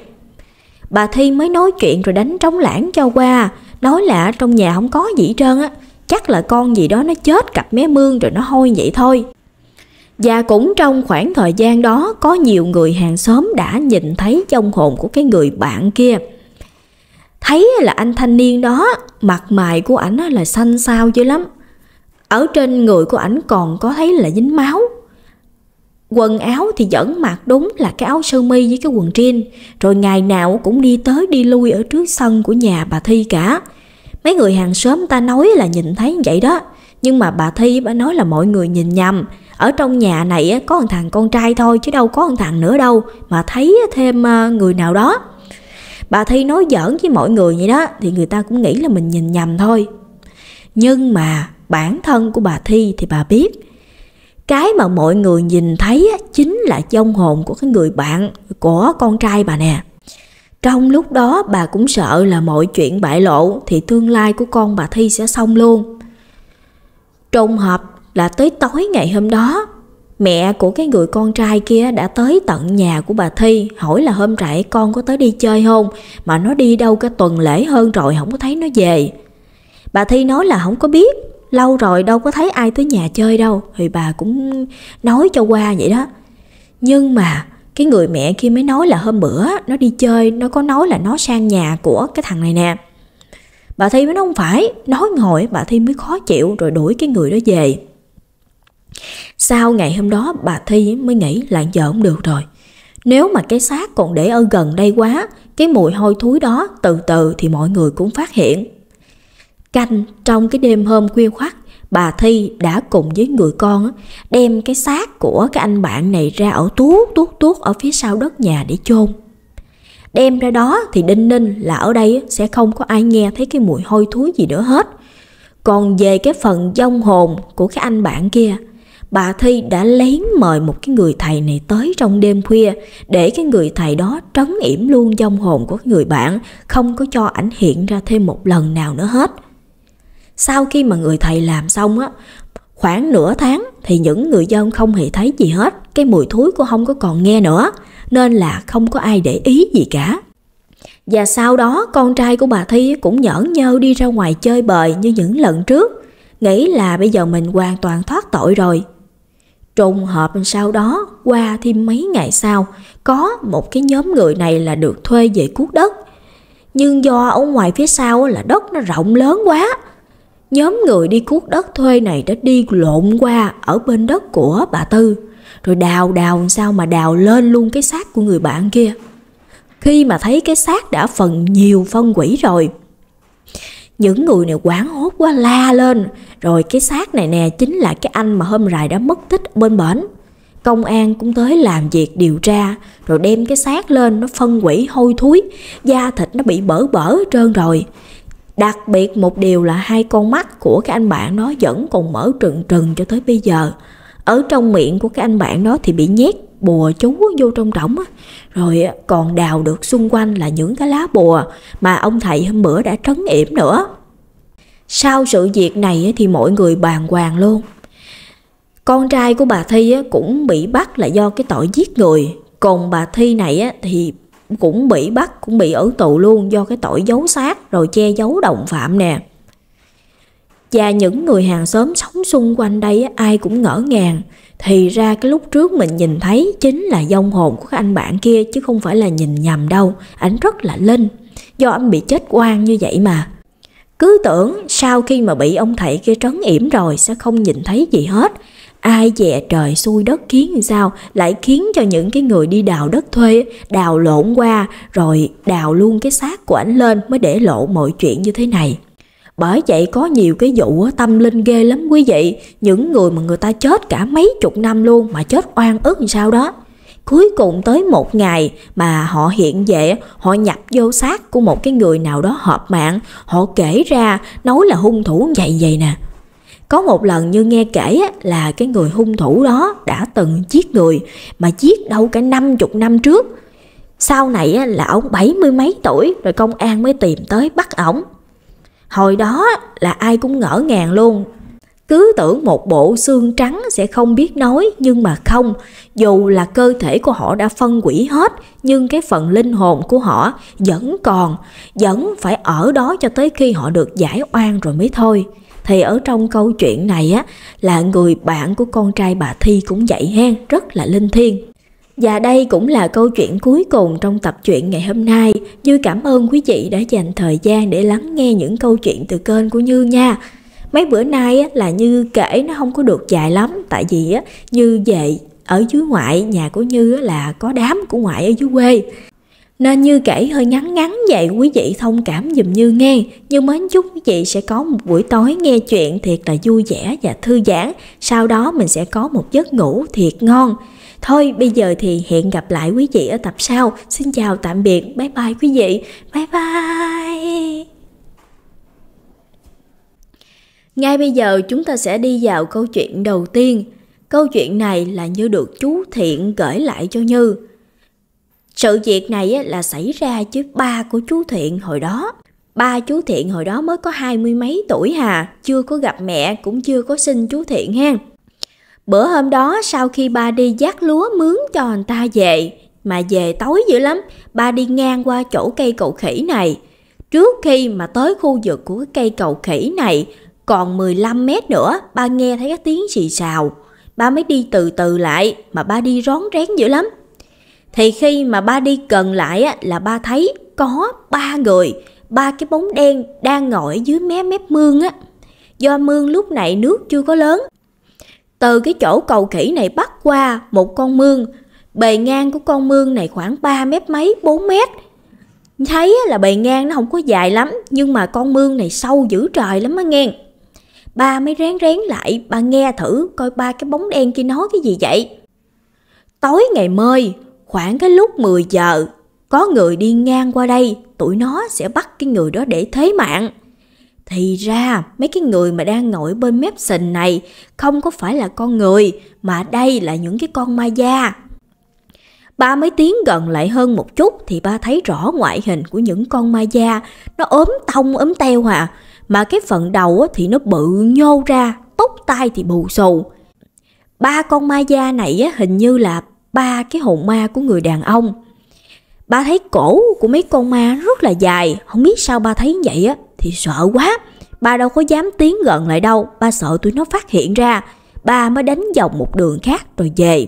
Bà Thi mới nói chuyện rồi đánh trống lãng cho qua, nói là trong nhà không có gì trơn á, chắc là con gì đó nó chết cặp mé mương rồi nó hôi vậy thôi. Và cũng trong khoảng thời gian đó có nhiều người hàng xóm đã nhìn thấy trong hồn của cái người bạn kia. Thấy là anh thanh niên đó, mặt mày của ảnh là xanh xao dữ lắm, ở trên người của ảnh còn có thấy là dính máu Quần áo thì vẫn mặc đúng là cái áo sơ mi với cái quần jean Rồi ngày nào cũng đi tới đi lui ở trước sân của nhà bà Thi cả Mấy người hàng xóm ta nói là nhìn thấy vậy đó Nhưng mà bà Thi bà nói là mọi người nhìn nhầm Ở trong nhà này có một thằng con trai thôi chứ đâu có một thằng nữa đâu Mà thấy thêm ờ, người nào đó Bà Thi nói giỡn với mọi người vậy đó Thì người ta cũng nghĩ là mình nhìn nhầm thôi Nhưng mà bản thân của bà Thi thì bà biết cái mà mọi người nhìn thấy chính là trong hồn của cái người bạn của con trai bà nè trong lúc đó bà cũng sợ là mọi chuyện bại lộ thì tương lai của con bà Thi sẽ xong luôn trùng hợp là tới tối ngày hôm đó mẹ của cái người con trai kia đã tới tận nhà của bà Thi hỏi là hôm rảy con có tới đi chơi không mà nó đi đâu cái tuần lễ hơn rồi không có thấy nó về bà Thi nói là không có biết lâu rồi đâu có thấy ai tới nhà chơi đâu thì bà cũng nói cho qua vậy đó nhưng mà cái người mẹ kia mới nói là hôm bữa nó đi chơi nó có nói là nó sang nhà của cái thằng này nè bà thi mới nói không phải nói ngồi bà thi mới khó chịu rồi đuổi cái người đó về sau ngày hôm đó bà thi mới nghĩ là giờ không được rồi nếu mà cái xác còn để ở gần đây quá cái mùi hôi thối đó từ từ thì mọi người cũng phát hiện Canh trong cái đêm hôm khuya khoắt, bà Thi đã cùng với người con đem cái xác của cái anh bạn này ra ở tuốt tuốt tuốt ở phía sau đất nhà để chôn. Đem ra đó thì đinh ninh là ở đây sẽ không có ai nghe thấy cái mùi hôi thối gì nữa hết. Còn về cái phần dông hồn của cái anh bạn kia, bà Thi đã lén mời một cái người thầy này tới trong đêm khuya để cái người thầy đó trấn yểm luôn dông hồn của người bạn, không có cho ảnh hiện ra thêm một lần nào nữa hết. Sau khi mà người thầy làm xong á, khoảng nửa tháng thì những người dân không hề thấy gì hết, cái mùi thối của không có còn nghe nữa, nên là không có ai để ý gì cả. Và sau đó con trai của bà Thi cũng nhởn nhơ đi ra ngoài chơi bời như những lần trước, nghĩ là bây giờ mình hoàn toàn thoát tội rồi. Trùng hợp sau đó, qua thêm mấy ngày sau, có một cái nhóm người này là được thuê về cuốc đất. Nhưng do ở ngoài phía sau là đất nó rộng lớn quá, Nhóm người đi cuốc đất thuê này đã đi lộn qua ở bên đất của bà Tư, rồi đào đào sao mà đào lên luôn cái xác của người bạn kia. Khi mà thấy cái xác đã phần nhiều phân quỷ rồi, những người này quảng hốt quá la lên, rồi cái xác này nè chính là cái anh mà hôm rày đã mất tích bên bển. Công an cũng tới làm việc điều tra, rồi đem cái xác lên nó phân quỷ hôi thối, da thịt nó bị bở bở trơn rồi. Đặc biệt một điều là hai con mắt của cái anh bạn đó vẫn còn mở trừng trừng cho tới bây giờ. Ở trong miệng của cái anh bạn đó thì bị nhét bùa chú vô trong rỗng á. Rồi còn đào được xung quanh là những cái lá bùa mà ông thầy hôm bữa đã trấn yểm nữa. Sau sự việc này thì mọi người bàn hoàng luôn. Con trai của bà Thi cũng bị bắt là do cái tội giết người. Còn bà Thi này thì cũng bị bắt cũng bị ở tù luôn do cái tội giấu xác rồi che giấu đồng phạm nè và những người hàng xóm sống xung quanh đây ai cũng ngỡ ngàng thì ra cái lúc trước mình nhìn thấy chính là dông hồn của cái anh bạn kia chứ không phải là nhìn nhầm đâu ảnh rất là linh do anh bị chết oan như vậy mà cứ tưởng sau khi mà bị ông thầy kia trấn yểm rồi sẽ không nhìn thấy gì hết ai dè trời xui đất khiến như sao lại khiến cho những cái người đi đào đất thuê đào lộn qua rồi đào luôn cái xác của ảnh lên mới để lộ mọi chuyện như thế này bởi vậy có nhiều cái vụ tâm linh ghê lắm quý vị những người mà người ta chết cả mấy chục năm luôn mà chết oan ức như sao đó cuối cùng tới một ngày mà họ hiện về họ nhập vô xác của một cái người nào đó hợp mạng họ kể ra nói là hung thủ vậy vậy nè có một lần như nghe kể là cái người hung thủ đó đã từng giết người mà giết đâu cả 50 năm trước. Sau này là ông bảy mươi mấy tuổi rồi công an mới tìm tới bắt ổng. Hồi đó là ai cũng ngỡ ngàng luôn, cứ tưởng một bộ xương trắng sẽ không biết nói nhưng mà không, dù là cơ thể của họ đã phân hủy hết nhưng cái phần linh hồn của họ vẫn còn, vẫn phải ở đó cho tới khi họ được giải oan rồi mới thôi. Thì ở trong câu chuyện này á là người bạn của con trai bà Thi cũng vậy hen, rất là linh thiêng. Và đây cũng là câu chuyện cuối cùng trong tập truyện ngày hôm nay. Như cảm ơn quý vị đã dành thời gian để lắng nghe những câu chuyện từ kênh của Như nha. Mấy bữa nay á, là Như kể nó không có được dài lắm tại vì á, Như vậy ở dưới ngoại nhà của Như là có đám của ngoại ở dưới quê nên Như kể hơi ngắn ngắn vậy quý vị thông cảm dùm Như nghe. nhưng mến chúc quý vị sẽ có một buổi tối nghe chuyện thiệt là vui vẻ và thư giãn. Sau đó mình sẽ có một giấc ngủ thiệt ngon. Thôi bây giờ thì hẹn gặp lại quý vị ở tập sau. Xin chào tạm biệt. Bye bye quý vị. Bye bye. Ngay bây giờ chúng ta sẽ đi vào câu chuyện đầu tiên. Câu chuyện này là Như được chú Thiện gửi lại cho Như. Sự việc này là xảy ra chứ ba của chú Thiện hồi đó. Ba chú Thiện hồi đó mới có hai mươi mấy tuổi hà, chưa có gặp mẹ cũng chưa có xin chú Thiện ha. Bữa hôm đó sau khi ba đi dắt lúa mướn cho anh ta về, mà về tối dữ lắm, ba đi ngang qua chỗ cây cầu khỉ này. Trước khi mà tới khu vực của cây cầu khỉ này, còn 15 mét nữa, ba nghe thấy cái tiếng xì xào. Ba mới đi từ từ lại, mà ba đi rón rén dữ lắm. Thì khi mà ba đi gần lại á, là ba thấy có ba người, ba cái bóng đen đang ngồi dưới mé mép mương á. Do mương lúc này nước chưa có lớn. Từ cái chỗ cầu khỉ này bắt qua một con mương, bề ngang của con mương này khoảng 3 mét mấy, 4 mét. Thấy là bề ngang nó không có dài lắm, nhưng mà con mương này sâu dữ trời lắm á nghe. Ba mới rén rén lại, ba nghe thử coi ba cái bóng đen kia nói cái gì vậy. Tối ngày mơi, khoảng cái lúc 10 giờ, có người đi ngang qua đây, tụi nó sẽ bắt cái người đó để thế mạng. Thì ra, mấy cái người mà đang ngồi bên mép sình này không có phải là con người, mà đây là những cái con ma da. Ba mấy tiếng gần lại hơn một chút thì ba thấy rõ ngoại hình của những con ma da. Nó ốm tông ốm teo à, mà cái phần đầu thì nó bự nhô ra, tóc tai thì bù xù. Ba con ma da này hình như là ba cái hồn ma của người đàn ông. Ba thấy cổ của mấy con ma rất là dài, không biết sao ba thấy vậy á thì sợ quá. Ba đâu có dám tiến gần lại đâu, ba sợ tụi nó phát hiện ra. Ba mới đánh vòng một đường khác rồi về.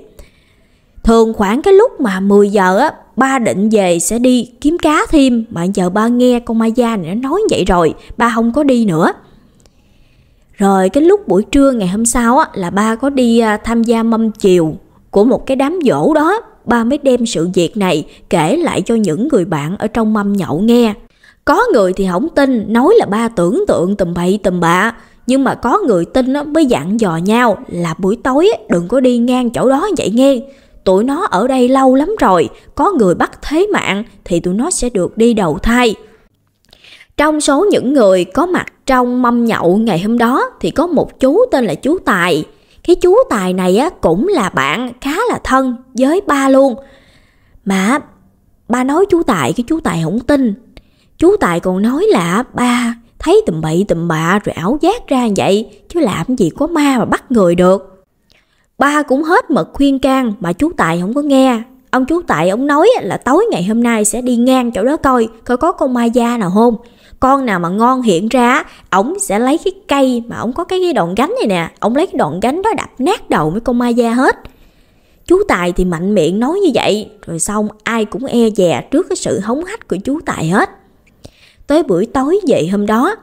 Thường khoảng cái lúc mà 10 giờ á, ba định về sẽ đi kiếm cá thêm mà giờ ba nghe con ma gia này nó nói vậy rồi, ba không có đi nữa. Rồi cái lúc buổi trưa ngày hôm sau á, là ba có đi à, tham gia mâm chiều của một cái đám dỗ đó, ba mới đem sự việc này kể lại cho những người bạn ở trong mâm nhậu nghe. Có người thì không tin, nói là ba tưởng tượng tùm bậy tùm bạ, nhưng mà có người tin nó mới dặn dò nhau là buổi tối đừng có đi ngang chỗ đó vậy nghe. Tụi nó ở đây lâu lắm rồi, có người bắt thế mạng thì tụi nó sẽ được đi đầu thai. Trong số những người có mặt trong mâm nhậu ngày hôm đó thì có một chú tên là chú Tài. Cái chú Tài này á, cũng là bạn khá là thân với ba luôn. Mà ba nói chú Tài, cái chú Tài không tin. Chú Tài còn nói là ba thấy tùm bậy tùm bạ rồi ảo giác ra vậy, chứ làm gì có ma mà bắt người được. Ba cũng hết mực khuyên can mà chú Tài không có nghe. Ông chú Tài ông nói là tối ngày hôm nay sẽ đi ngang chỗ đó coi, coi có con ma da nào không con nào mà ngon hiện ra ổng sẽ lấy cái cây mà ổng có cái, đoạn gánh này nè ổng lấy cái đòn gánh đó đập nát đầu mấy con ma da hết chú tài thì mạnh miệng nói như vậy rồi xong ai cũng e dè trước cái sự hống hách của chú tài hết tới buổi tối dậy hôm đó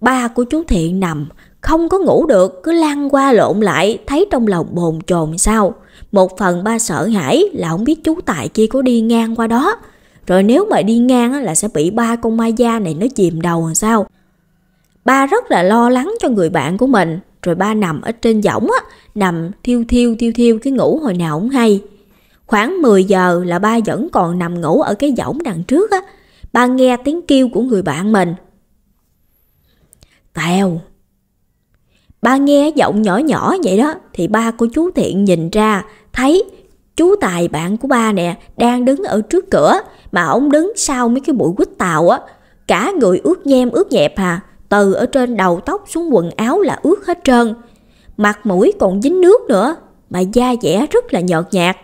ba của chú thiện nằm không có ngủ được cứ lăn qua lộn lại thấy trong lòng bồn chồn sao một phần ba sợ hãi là không biết chú tài kia có đi ngang qua đó rồi nếu mà đi ngang là sẽ bị ba con ma da này nó chìm đầu làm sao? Ba rất là lo lắng cho người bạn của mình. Rồi ba nằm ở trên võng á, nằm thiêu thiêu thiêu thiêu cái ngủ hồi nào cũng hay. Khoảng 10 giờ là ba vẫn còn nằm ngủ ở cái võng đằng trước á. Ba nghe tiếng kêu của người bạn mình. Tèo, Ba nghe giọng nhỏ nhỏ vậy đó thì ba của chú Thiện nhìn ra thấy chú Tài bạn của ba nè đang đứng ở trước cửa mà ông đứng sau mấy cái bụi quýt tàu á, cả người ướt nhem ướt nhẹp hà, từ ở trên đầu tóc xuống quần áo là ướt hết trơn. Mặt mũi còn dính nước nữa, mà da dẻ rất là nhợt nhạt.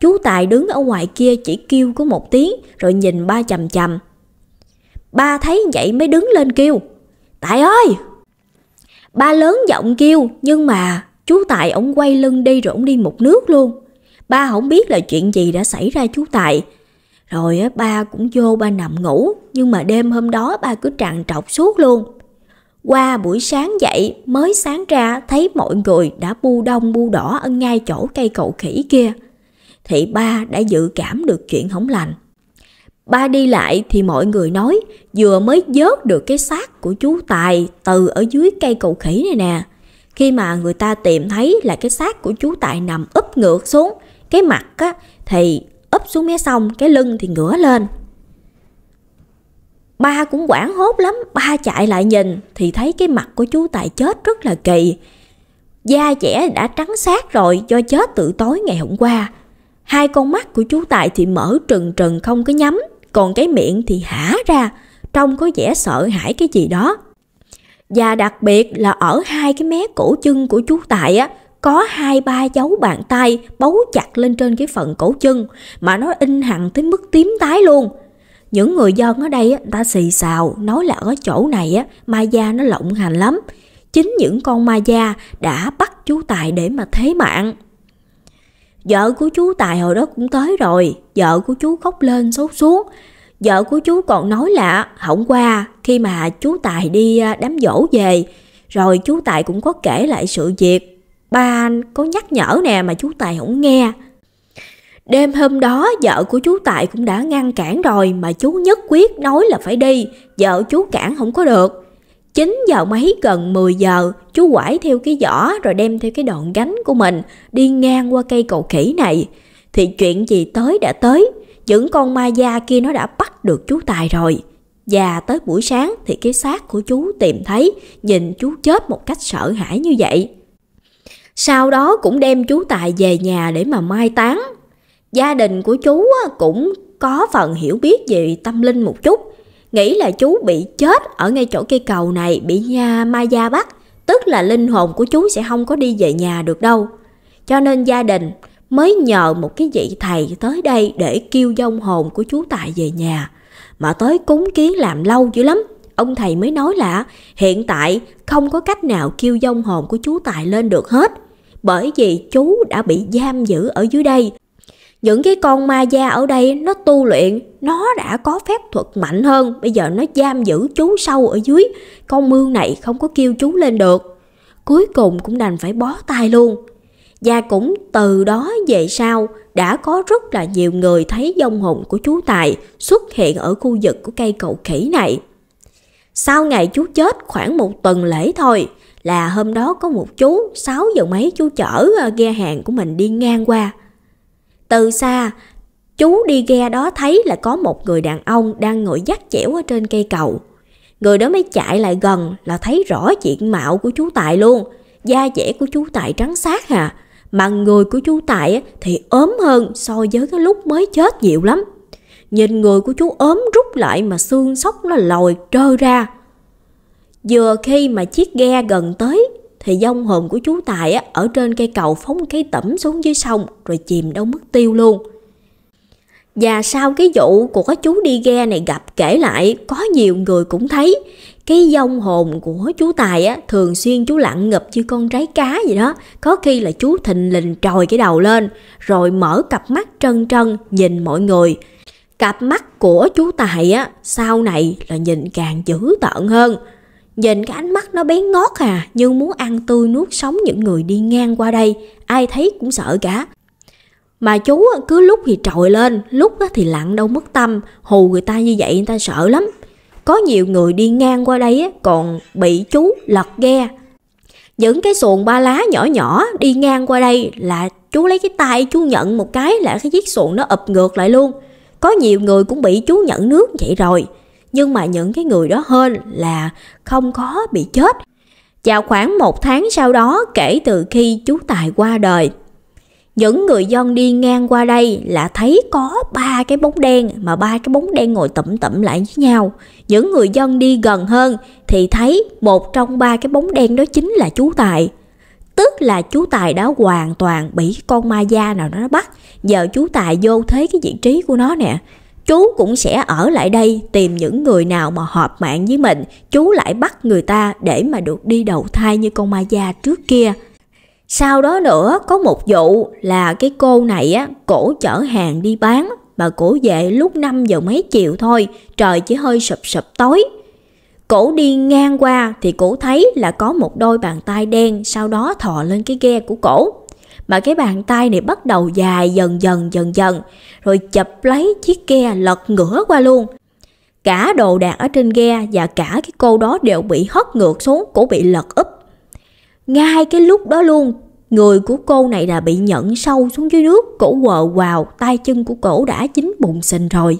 Chú Tài đứng ở ngoài kia chỉ kêu có một tiếng rồi nhìn ba chầm chầm. Ba thấy vậy mới đứng lên kêu. Tài ơi! Ba lớn giọng kêu nhưng mà chú Tài ổng quay lưng đi rồi ổng đi một nước luôn. Ba không biết là chuyện gì đã xảy ra chú Tài. Rồi ba cũng vô ba nằm ngủ, nhưng mà đêm hôm đó ba cứ trằn trọc suốt luôn. Qua buổi sáng dậy, mới sáng ra thấy mọi người đã bu đông bu đỏ ở ngay chỗ cây cầu khỉ kia. Thì ba đã dự cảm được chuyện hỏng lành. Ba đi lại thì mọi người nói vừa mới vớt được cái xác của chú Tài từ ở dưới cây cầu khỉ này nè. Khi mà người ta tìm thấy là cái xác của chú Tài nằm úp ngược xuống, cái mặt á, thì úp xuống mé sông cái lưng thì ngửa lên ba cũng quảng hốt lắm ba chạy lại nhìn thì thấy cái mặt của chú tài chết rất là kỳ da trẻ đã trắng xác rồi do chết từ tối ngày hôm qua hai con mắt của chú tài thì mở trừng trừng không có nhắm còn cái miệng thì hả ra trông có vẻ sợ hãi cái gì đó và đặc biệt là ở hai cái mé cổ chân của chú tài á có hai ba dấu bàn tay bấu chặt lên trên cái phần cổ chân mà nó in hẳn tới mức tím tái luôn những người dân ở đây ta xì xào nói là ở chỗ này á ma da nó lộng hành lắm chính những con ma da đã bắt chú tài để mà thế mạng vợ của chú tài hồi đó cũng tới rồi vợ của chú khóc lên sốt xuống vợ của chú còn nói là hôm qua khi mà chú tài đi à, đám dỗ về rồi chú tài cũng có kể lại sự việc ba có nhắc nhở nè mà chú Tài không nghe. Đêm hôm đó vợ của chú Tài cũng đã ngăn cản rồi mà chú nhất quyết nói là phải đi, vợ chú cản không có được. 9 giờ mấy gần 10 giờ, chú quải theo cái giỏ rồi đem theo cái đoạn gánh của mình đi ngang qua cây cầu khỉ này. Thì chuyện gì tới đã tới, những con ma da kia nó đã bắt được chú Tài rồi. Và tới buổi sáng thì cái xác của chú tìm thấy, nhìn chú chết một cách sợ hãi như vậy sau đó cũng đem chú Tài về nhà để mà mai táng. Gia đình của chú cũng có phần hiểu biết về tâm linh một chút, nghĩ là chú bị chết ở ngay chỗ cây cầu này bị nha ma gia bắt, tức là linh hồn của chú sẽ không có đi về nhà được đâu. Cho nên gia đình mới nhờ một cái vị thầy tới đây để kêu dông hồn của chú Tài về nhà, mà tới cúng kiến làm lâu dữ lắm, ông thầy mới nói là hiện tại không có cách nào kêu dông hồn của chú Tài lên được hết, bởi vì chú đã bị giam giữ ở dưới đây. Những cái con ma da ở đây nó tu luyện, nó đã có phép thuật mạnh hơn, bây giờ nó giam giữ chú sâu ở dưới, con mương này không có kêu chú lên được. Cuối cùng cũng đành phải bó tay luôn. Và cũng từ đó về sau đã có rất là nhiều người thấy dông hồn của chú Tài xuất hiện ở khu vực của cây cầu khỉ này. Sau ngày chú chết khoảng một tuần lễ thôi là hôm đó có một chú 6 giờ mấy chú chở ờ, ghe hàng của mình đi ngang qua. Từ xa, chú đi ghe đó thấy là có một người đàn ông đang ngồi dắt chẻo ở trên cây cầu. Người đó mới chạy lại gần là thấy rõ diện mạo của chú Tài luôn. Da dẻ của chú Tài trắng xác hà, mà người của chú Tài thì ốm hơn so với cái lúc mới chết nhiều lắm. Nhìn người của chú ốm rút lại mà xương sóc nó lồi trơ ra. Vừa khi mà chiếc ghe gần tới thì dông hồn của chú Tài á, ở trên cây cầu phóng cái tẩm xuống dưới sông rồi chìm đâu mất tiêu luôn. Và sau cái vụ của cái chú đi ghe này gặp kể lại có nhiều người cũng thấy cái dông hồn của chú Tài á, thường xuyên chú lặn ngập như con trái cá vậy đó. Có khi là chú thình lình trồi cái đầu lên rồi mở cặp mắt trân trân nhìn mọi người Cặp mắt của chú Tài á, sau này là nhìn càng dữ tợn hơn. Nhìn cái ánh mắt nó bén ngót à, như muốn ăn tươi nuốt sống những người đi ngang qua đây, ai thấy cũng sợ cả. Mà chú cứ lúc thì trội lên, lúc thì lặng đâu mất tâm, hù người ta như vậy người ta sợ lắm. Có nhiều người đi ngang qua đây còn bị chú lật ghe. Những cái xuồng ba lá nhỏ nhỏ đi ngang qua đây là chú lấy cái tay chú nhận một cái là cái chiếc xuồng nó ập ngược lại luôn. Có nhiều người cũng bị chú nhận nước vậy rồi, nhưng mà những cái người đó hơn là không có bị chết. Vào khoảng một tháng sau đó kể từ khi chú Tài qua đời, những người dân đi ngang qua đây là thấy có ba cái bóng đen mà ba cái bóng đen ngồi tụm tụm lại với nhau. Những người dân đi gần hơn thì thấy một trong ba cái bóng đen đó chính là chú Tài. Tức là chú Tài đã hoàn toàn bị con ma da nào đó nó bắt giờ chú Tài vô thế cái vị trí của nó nè. Chú cũng sẽ ở lại đây tìm những người nào mà hợp mạng với mình, chú lại bắt người ta để mà được đi đầu thai như con ma gia trước kia. Sau đó nữa có một vụ là cái cô này á, cổ chở hàng đi bán mà cổ về lúc 5 giờ mấy chiều thôi, trời chỉ hơi sụp sụp tối. Cổ đi ngang qua thì cổ thấy là có một đôi bàn tay đen sau đó thò lên cái ghe của cổ. Mà cái bàn tay này bắt đầu dài dần dần dần dần, rồi chập lấy chiếc ghe lật ngửa qua luôn. Cả đồ đạc ở trên ghe và cả cái cô đó đều bị hất ngược xuống, cổ bị lật úp. Ngay cái lúc đó luôn, người của cô này là bị nhẫn sâu xuống dưới nước, cổ quờ vào, tay chân của cổ đã chín bụng sình rồi.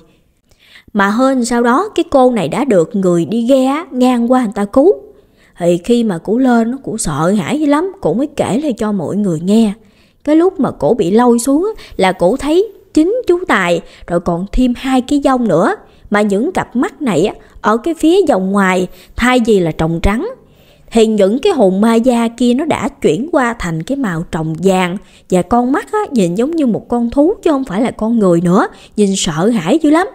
Mà hơn sau đó cái cô này đã được người đi ghe ngang qua người ta cứu. Thì khi mà cũ lên nó cũng sợ hãi dữ lắm, cũng mới kể lại cho mọi người nghe. Cái lúc mà cổ bị lôi xuống là cổ thấy chính chú Tài rồi còn thêm hai cái dông nữa. Mà những cặp mắt này ở cái phía dòng ngoài thay vì là trồng trắng thì những cái hồn ma da kia nó đã chuyển qua thành cái màu trồng vàng và con mắt á, nhìn giống như một con thú chứ không phải là con người nữa nhìn sợ hãi dữ lắm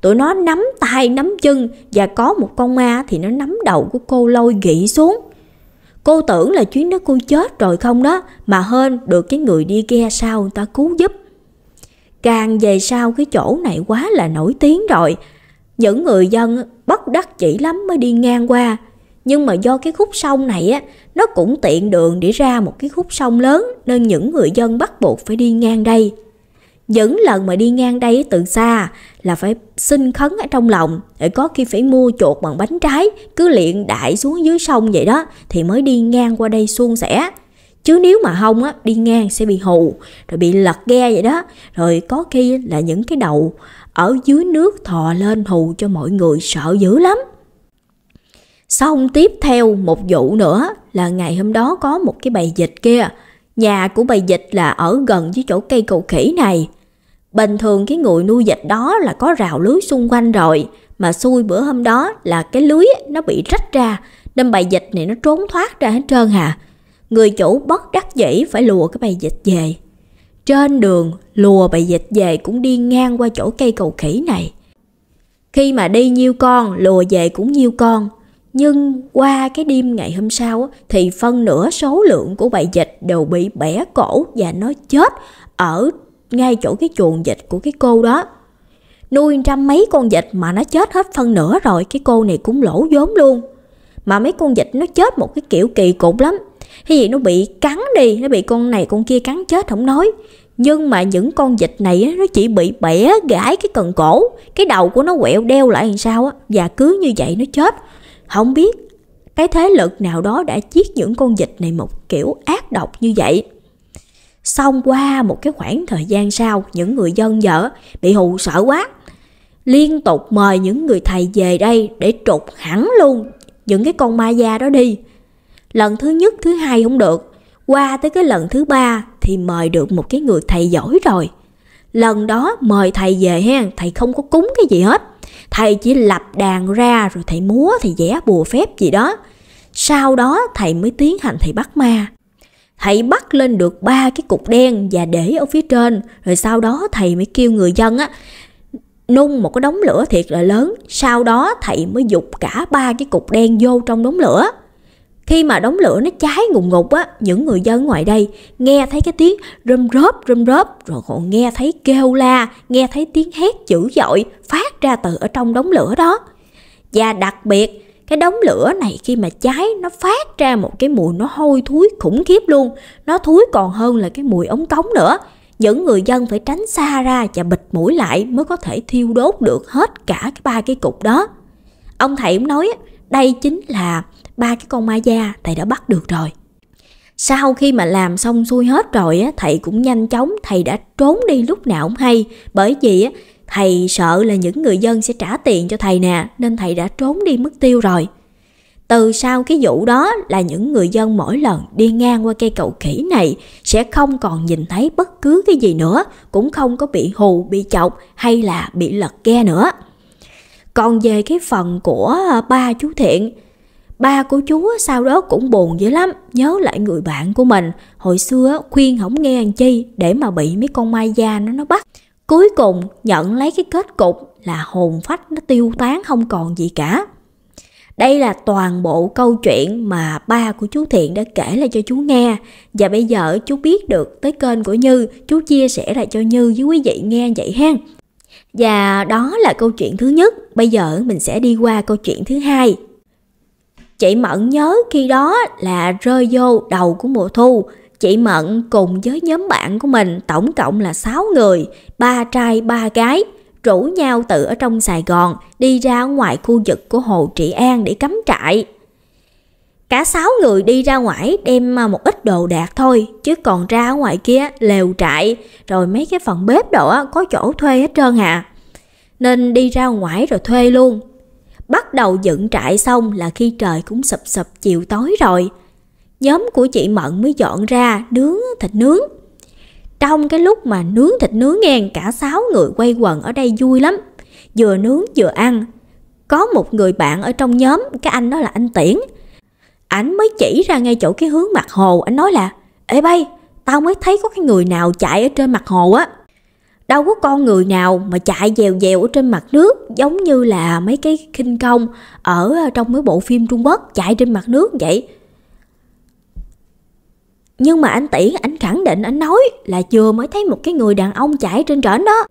tụi nó nắm tay nắm chân và có một con ma thì nó nắm đầu của cô lôi gỉ xuống cô tưởng là chuyến đó cô chết rồi không đó mà hơn được cái người đi ghe sau người ta cứu giúp càng về sau cái chỗ này quá là nổi tiếng rồi những người dân bất đắc chỉ lắm mới đi ngang qua nhưng mà do cái khúc sông này á nó cũng tiện đường để ra một cái khúc sông lớn nên những người dân bắt buộc phải đi ngang đây những lần mà đi ngang đây từ xa là phải xin khấn ở trong lòng, để có khi phải mua chuột bằng bánh trái, cứ liện đại xuống dưới sông vậy đó, thì mới đi ngang qua đây suôn sẻ. Chứ nếu mà không á, đi ngang sẽ bị hù, rồi bị lật ghe vậy đó, rồi có khi là những cái đầu ở dưới nước thò lên hù cho mọi người sợ dữ lắm. Xong tiếp theo một vụ nữa là ngày hôm đó có một cái bầy dịch kia, Nhà của bầy dịch là ở gần với chỗ cây cầu khỉ này, Bình thường cái người nuôi dịch đó là có rào lưới xung quanh rồi, mà xui bữa hôm đó là cái lưới nó bị rách ra, nên bài dịch này nó trốn thoát ra hết trơn hà. Người chủ bất đắc dĩ phải lùa cái bài dịch về. Trên đường, lùa bài dịch về cũng đi ngang qua chỗ cây cầu khỉ này. Khi mà đi nhiêu con, lùa về cũng nhiêu con. Nhưng qua cái đêm ngày hôm sau thì phân nửa số lượng của bài dịch đều bị bẻ cổ và nó chết ở ngay chỗ cái chuồng dịch của cái cô đó nuôi trăm mấy con vịt mà nó chết hết phân nửa rồi cái cô này cũng lỗ vốn luôn mà mấy con vịt nó chết một cái kiểu kỳ cục lắm hay gì nó bị cắn đi nó bị con này con kia cắn chết không nói nhưng mà những con vịt này nó chỉ bị bẻ gãi cái cần cổ cái đầu của nó quẹo đeo lại làm sao á và cứ như vậy nó chết không biết cái thế lực nào đó đã giết những con vịt này một kiểu ác độc như vậy Xong qua một cái khoảng thời gian sau, những người dân dở bị hù sợ quá. Liên tục mời những người thầy về đây để trục hẳn luôn những cái con ma da đó đi. Lần thứ nhất, thứ hai không được. Qua tới cái lần thứ ba thì mời được một cái người thầy giỏi rồi. Lần đó mời thầy về ha, thầy không có cúng cái gì hết. Thầy chỉ lập đàn ra rồi thầy múa, thầy vẽ bùa phép gì đó. Sau đó thầy mới tiến hành thầy bắt ma. Hãy bắt lên được ba cái cục đen và để ở phía trên, rồi sau đó thầy mới kêu người dân á nung một cái đống lửa thiệt là lớn, sau đó thầy mới dục cả ba cái cục đen vô trong đống lửa. Khi mà đống lửa nó cháy ngùng ngục á, những người dân ngoài đây nghe thấy cái tiếng râm rớp râm rớp, rồi còn nghe thấy kêu la, nghe thấy tiếng hét dữ dội phát ra từ ở trong đống lửa đó. Và đặc biệt cái đống lửa này khi mà cháy nó phát ra một cái mùi nó hôi thối khủng khiếp luôn nó thối còn hơn là cái mùi ống cống nữa những người dân phải tránh xa ra và bịt mũi lại mới có thể thiêu đốt được hết cả cái ba cái cục đó ông thầy cũng nói đây chính là ba cái con ma da thầy đã bắt được rồi sau khi mà làm xong xuôi hết rồi thầy cũng nhanh chóng thầy đã trốn đi lúc nào cũng hay bởi vì Thầy sợ là những người dân sẽ trả tiền cho thầy nè, nên thầy đã trốn đi mất tiêu rồi. Từ sau cái vụ đó là những người dân mỗi lần đi ngang qua cây cầu khỉ này sẽ không còn nhìn thấy bất cứ cái gì nữa, cũng không có bị hù, bị chọc hay là bị lật ghe nữa. Còn về cái phần của à, ba chú Thiện, ba của chú sau đó cũng buồn dữ lắm, nhớ lại người bạn của mình, hồi xưa khuyên không nghe ăn chi để mà bị mấy con mai da nó nó bắt cuối cùng nhận lấy cái kết cục là hồn phách nó tiêu tán không còn gì cả đây là toàn bộ câu chuyện mà ba của chú Thiện đã kể lại cho chú nghe. Và bây giờ chú biết được tới kênh của Như, chú chia sẻ lại cho Như với quý vị nghe vậy ha. Và đó là câu chuyện thứ nhất. Bây giờ mình sẽ đi qua câu chuyện thứ hai. Chị mẫn nhớ khi đó là rơi vô đầu của mùa thu chị Mận cùng với nhóm bạn của mình tổng cộng là 6 người, ba trai ba gái, rủ nhau từ ở trong Sài Gòn đi ra ngoài khu vực của Hồ Trị An để cắm trại. Cả sáu người đi ra ngoài đem à, một ít đồ đạc thôi, chứ còn ra ngoài kia lều trại, rồi mấy cái phần bếp đồ có chỗ thuê hết trơn à. Nên đi ra ngoài rồi thuê luôn. Bắt đầu dựng trại xong là khi trời cũng sập sập chiều tối rồi, nhóm của chị Mận mới dọn ra nướng thịt nướng. Trong cái lúc mà nướng thịt nướng nghe cả sáu người quay quần ở đây vui lắm. Vừa nướng vừa ăn. Có một người bạn ở trong nhóm, cái anh đó là anh Tiễn. Ảnh mới chỉ ra ngay chỗ cái hướng mặt hồ, anh nói là Ê bay, tao mới thấy có cái người nào chạy ở trên mặt hồ á. Đâu có con người nào mà chạy dèo dèo ở trên mặt nước giống như là mấy cái khinh công ở ờ, trong mấy bộ phim Trung Quốc chạy trên mặt nước vậy nhưng mà anh Tiễn anh khẳng định anh nói là chưa mới thấy một cái người đàn ông chạy trên trển đó.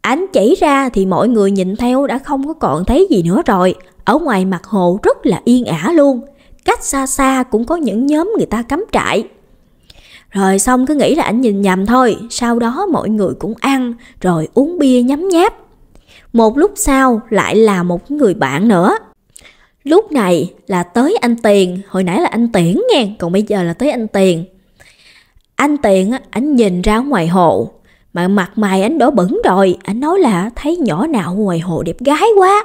Anh chỉ ra thì mọi người nhìn theo đã không có còn thấy gì nữa rồi. Ở ngoài mặt hồ rất là yên ả luôn. Cách xa xa cũng có những nhóm người ta cắm trại. Rồi xong cứ nghĩ là anh nhìn nhầm thôi. Sau đó mọi người cũng ăn rồi uống bia nhấm nháp. Một lúc sau lại là một người bạn nữa Lúc này là tới anh Tiền, hồi nãy là anh Tiễn nghe, còn bây giờ là tới anh Tiền. Anh Tiện anh nhìn ra ngoài hồ, mà mặt mày anh đỏ bẩn rồi, anh nói là thấy nhỏ nào ngoài hồ đẹp gái quá.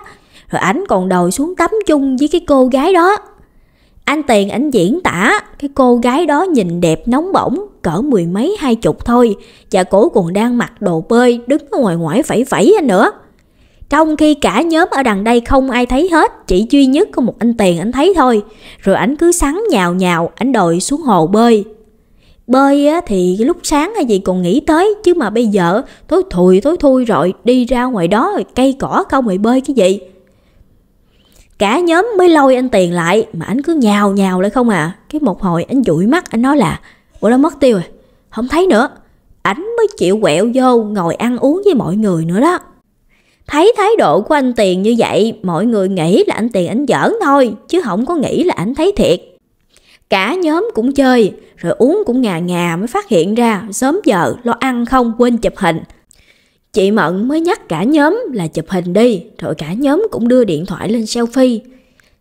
Rồi ảnh còn đòi xuống tắm chung với cái cô gái đó. Anh Tiền ảnh diễn tả cái cô gái đó nhìn đẹp nóng bỏng, cỡ mười mấy hai chục thôi, và cổ còn đang mặc đồ bơi, đứng ở ngoài ngoải phẩy phẩy anh nữa. Trong khi cả nhóm ở đằng đây không ai thấy hết, chỉ duy nhất có một anh Tiền anh thấy thôi. Rồi ảnh cứ sắn nhào nhào, ảnh đội xuống hồ bơi. Bơi á, thì lúc sáng hay gì còn nghĩ tới, chứ mà bây giờ tối thùi tối thui rồi, đi ra ngoài đó cây cỏ không rồi bơi cái gì. Cả nhóm mới lôi anh Tiền lại, mà ảnh cứ nhào nhào lại không à. Cái một hồi anh dụi mắt, anh nói là, ủa đó mất tiêu rồi, không thấy nữa. Ảnh mới chịu quẹo vô ngồi ăn uống với mọi người nữa đó. Thấy thái độ của anh Tiền như vậy, mọi người nghĩ là anh Tiền anh giỡn thôi, chứ không có nghĩ là anh thấy thiệt. Cả nhóm cũng chơi, rồi uống cũng ngà ngà mới phát hiện ra sớm giờ lo ăn không quên chụp hình. Chị Mận mới nhắc cả nhóm là chụp hình đi, rồi cả nhóm cũng đưa điện thoại lên selfie.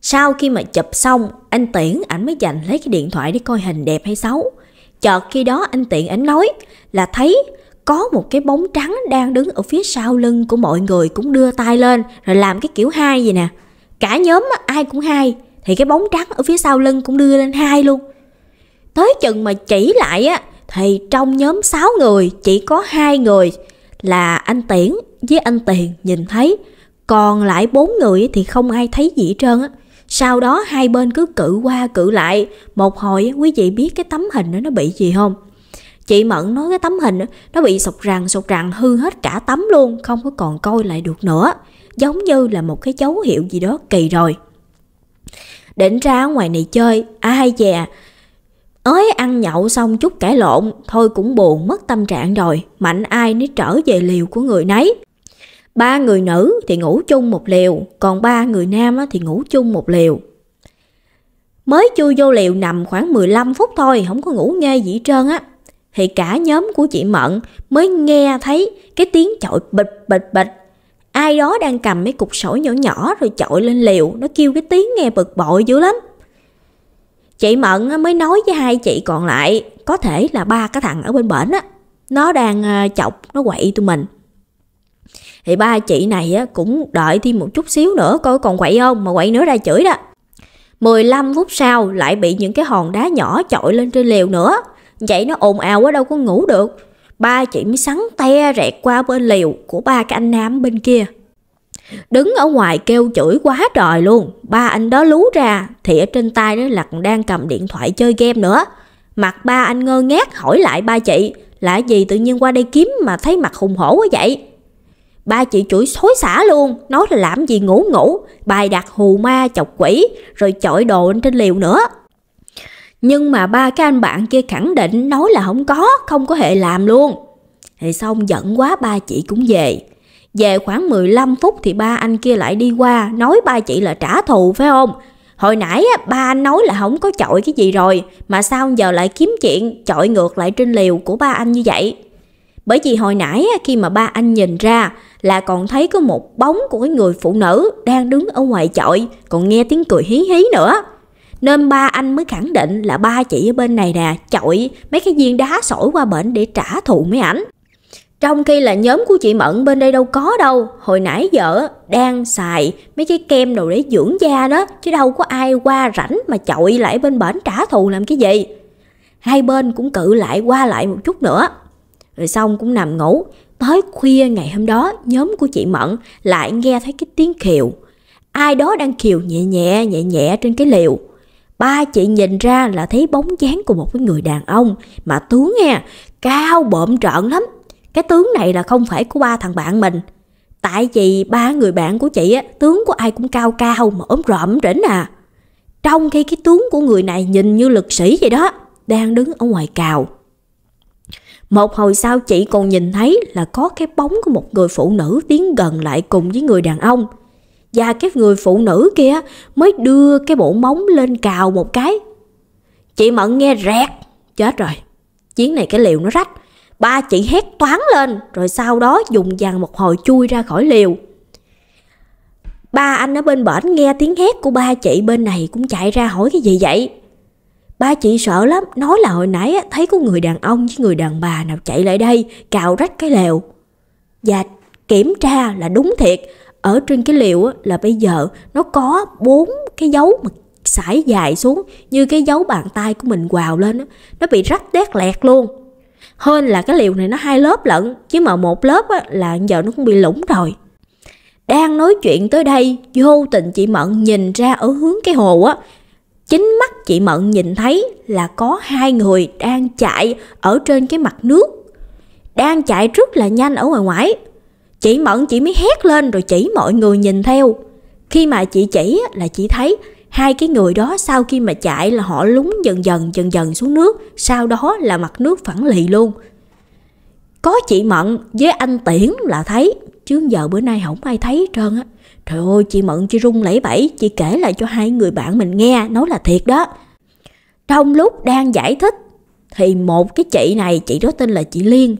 Sau khi mà chụp xong, anh Tiễn ảnh mới dành lấy cái điện thoại để coi hình đẹp hay xấu. Chợt khi đó anh Tiện ảnh nói là thấy có một cái bóng trắng đang đứng ở phía sau lưng của mọi người cũng đưa tay lên rồi làm cái kiểu hai vậy nè cả nhóm ai cũng hai thì cái bóng trắng ở phía sau lưng cũng đưa lên hai luôn tới chừng mà chỉ lại á thì trong nhóm 6 người chỉ có hai người là anh Tiễn với anh Tiền nhìn thấy còn lại bốn người thì không ai thấy gì hết trơn á sau đó hai bên cứ cự qua cự lại một hồi quý vị biết cái tấm hình đó nó bị gì không Chị mẫn nói cái tấm hình nó bị sọc rằng sọc rằng hư hết cả tấm luôn, không có còn coi lại được nữa. Giống như là một cái dấu hiệu gì đó kỳ rồi. Định ra ngoài này chơi, à ai chè, ới ăn nhậu xong chút cãi lộn, thôi cũng buồn mất tâm trạng rồi, mạnh ai nếu trở về liều của người nấy. Ba người nữ thì ngủ chung một liều, còn ba người nam thì ngủ chung một liều. Mới chui vô liều nằm khoảng 15 phút thôi, không có ngủ nghe gì trơn á thì cả nhóm của chị Mận mới nghe thấy cái tiếng chọi bịch bịch bịch. Ai đó đang cầm mấy cục sỏi nhỏ nhỏ rồi chọi lên liều, nó kêu cái tiếng nghe bực bội dữ lắm. Chị Mận mới nói với hai chị còn lại, có thể là ba cái thằng ở bên bển á, nó đang ờ, chọc, nó quậy tụi mình. Thì ba chị này á, cũng đợi thêm một chút xíu nữa coi còn quậy không, mà quậy nữa ra chửi đó. 15 phút sau lại bị những cái hòn đá nhỏ chọi lên trên liều nữa. Vậy nó ồn ào quá đâu có ngủ được Ba chị mới sắn te rẹt qua bên liều của ba cái anh nam bên kia Đứng ở ngoài kêu chửi quá trời luôn Ba anh đó lú ra Thì ở trên tay đó là đang cầm điện thoại chơi game nữa Mặt ba anh ngơ ngác hỏi lại ba chị Là gì tự nhiên qua đây kiếm mà thấy mặt hùng hổ quá vậy Ba chị chửi xối xả luôn Nói là làm gì ngủ ngủ Bài đặt hù ma chọc quỷ Rồi chọi đồ lên trên liều nữa nhưng mà ba cái anh bạn kia khẳng định nói là không có, không có hệ làm luôn. Thì xong giận quá ba chị cũng về. Về khoảng 15 phút thì ba anh kia lại đi qua, nói ba chị là trả thù phải không? Hồi nãy ba anh nói là không có chọi cái gì rồi, mà sao giờ lại kiếm chuyện chọi ngược lại trên liều của ba anh như vậy? Bởi vì hồi nãy khi mà ba anh nhìn ra là còn thấy có một bóng của cái người phụ nữ đang đứng ở ngoài chọi, còn nghe tiếng cười hí hí nữa. Nên ba anh mới khẳng định là ba chị ở bên này nè chọi mấy cái viên đá sỏi qua bệnh để trả thù mấy ảnh. Trong khi là nhóm của chị Mận bên đây đâu có đâu, hồi nãy giờ đang xài mấy cái kem đồ để dưỡng da đó, chứ đâu có ai qua rảnh mà chọi lại bên bển trả thù làm cái gì. Hai bên cũng cự lại qua lại một chút nữa. Rồi xong cũng nằm ngủ, tới khuya ngày hôm đó nhóm của chị Mận lại nghe thấy cái tiếng khiều. Ai đó đang khiều nhẹ nhẹ nhẹ nhẹ trên cái liều ba chị nhìn ra là thấy bóng dáng của một cái người đàn ông mà tướng nha cao bộm trợn lắm cái tướng này là không phải của ba thằng bạn mình tại vì ba người bạn của chị á tướng của ai cũng cao cao mà ốm rộm rỉnh à trong khi cái tướng của người này nhìn như lực sĩ vậy đó đang đứng ở ngoài cào một hồi sau chị còn nhìn thấy là có cái bóng của một người phụ nữ tiến gần lại cùng với người đàn ông và cái người phụ nữ kia mới đưa cái bộ móng lên cào một cái. Chị Mận nghe rẹt, chết rồi. Chiến này cái liều nó rách. Ba chị hét toán lên, rồi sau đó dùng dằn một hồi chui ra khỏi liều. Ba anh ở bên bển nghe tiếng hét của ba chị bên này cũng chạy ra hỏi cái gì vậy. Ba chị sợ lắm, nói là hồi nãy thấy có người đàn ông với người đàn bà nào chạy lại đây, cào rách cái lều. Và kiểm tra là đúng thiệt, ở trên cái liệu là bây giờ nó có bốn cái dấu mà sải dài xuống như cái dấu bàn tay của mình quào lên nó bị rách đét lẹt luôn hơn là cái liệu này nó hai lớp lận chứ mà một lớp á, là giờ nó cũng bị lủng rồi đang nói chuyện tới đây vô tình chị mận nhìn ra ở hướng cái hồ á chính mắt chị mận nhìn thấy là có hai người đang chạy ở trên cái mặt nước đang chạy rất là nhanh ở ngoài ngoại Chị Mận chỉ mới hét lên rồi chỉ mọi người nhìn theo. Khi mà chị chỉ là chị thấy hai cái người đó sau khi mà chạy là họ lúng dần dần dần dần xuống nước, sau đó là mặt nước phẳng lì luôn. Có chị Mận với anh Tiễn là thấy, chứ giờ bữa nay không ai thấy hết trơn á. Trời ơi, chị Mận chị rung lẫy bẫy, chị kể lại cho hai người bạn mình nghe, nói là thiệt đó. Trong lúc đang giải thích, thì một cái chị này, chị đó tên là chị Liên,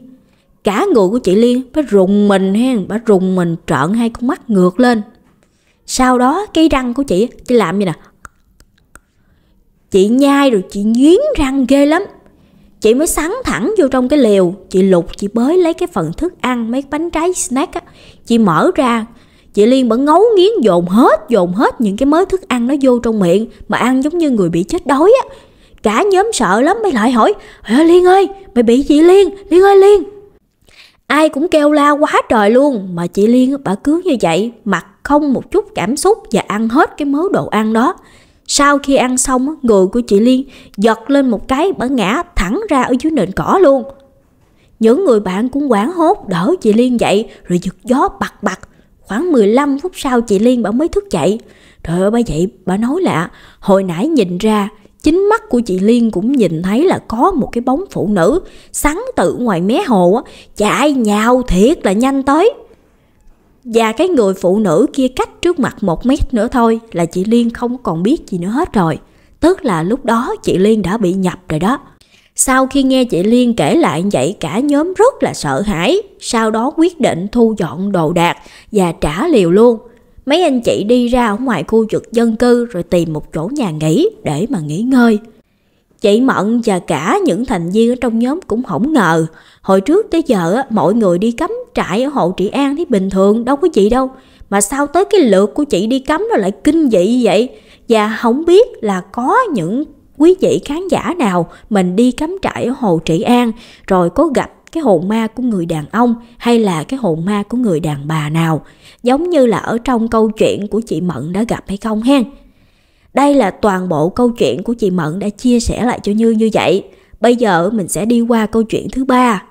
Cả người của chị Liên phải rùng mình hen, phải rùng mình trợn hai con mắt ngược lên. Sau đó cái răng của chị, chị làm gì nè. Chị nhai rồi chị nghiến răng ghê lắm. Chị mới sắn thẳng vô trong cái liều, chị lục chị bới lấy cái phần thức ăn mấy bánh trái snack á, chị mở ra, chị Liên vẫn ngấu nghiến dồn hết, dồn hết những cái mớ thức ăn nó vô trong miệng mà ăn giống như người bị chết đói á. Cả nhóm sợ lắm mới lại hỏi, Liên ơi, mày bị chị Liên? Liên ơi Liên! ai cũng kêu la quá trời luôn mà chị Liên bà cứ như vậy mặt không một chút cảm xúc và ăn hết cái mớ đồ ăn đó sau khi ăn xong người của chị Liên giật lên một cái bà ngã thẳng ra ở dưới nền cỏ luôn những người bạn cũng quảng hốt đỡ chị Liên dậy rồi giật gió bặt bặt khoảng 15 phút sau chị Liên bà mới thức dậy trời ơi bà dậy bà nói là hồi nãy nhìn ra chính mắt của chị Liên cũng nhìn thấy là có một cái bóng phụ nữ sắn tự ngoài mé hồ á, chạy nhào thiệt là nhanh tới. Và cái người phụ nữ kia cách trước mặt một mét nữa thôi là chị Liên không còn biết gì nữa hết rồi. Tức là lúc đó chị Liên đã bị nhập rồi đó. Sau khi nghe chị Liên kể lại vậy cả nhóm rất là sợ hãi, sau đó quyết định thu dọn đồ đạc và trả liều luôn. Mấy anh chị đi ra ở ngoài khu vực dân cư rồi tìm một chỗ nhà nghỉ để mà nghỉ ngơi. Chị Mận và cả những thành viên ở trong nhóm cũng không ngờ. Hồi trước tới giờ mọi người đi cắm trại ở hộ trị an thì bình thường đâu có chị đâu. Mà sao tới cái lượt của chị đi cắm nó lại kinh dị vậy? Và không biết là có những quý vị khán giả nào mình đi cắm trại ở Hồ Trị An rồi có gặp cái hồn ma của người đàn ông hay là cái hồn ma của người đàn bà nào giống như là ở trong câu chuyện của chị mận đã gặp hay không hen đây là toàn bộ câu chuyện của chị mận đã chia sẻ lại cho như như vậy bây giờ mình sẽ đi qua câu chuyện thứ ba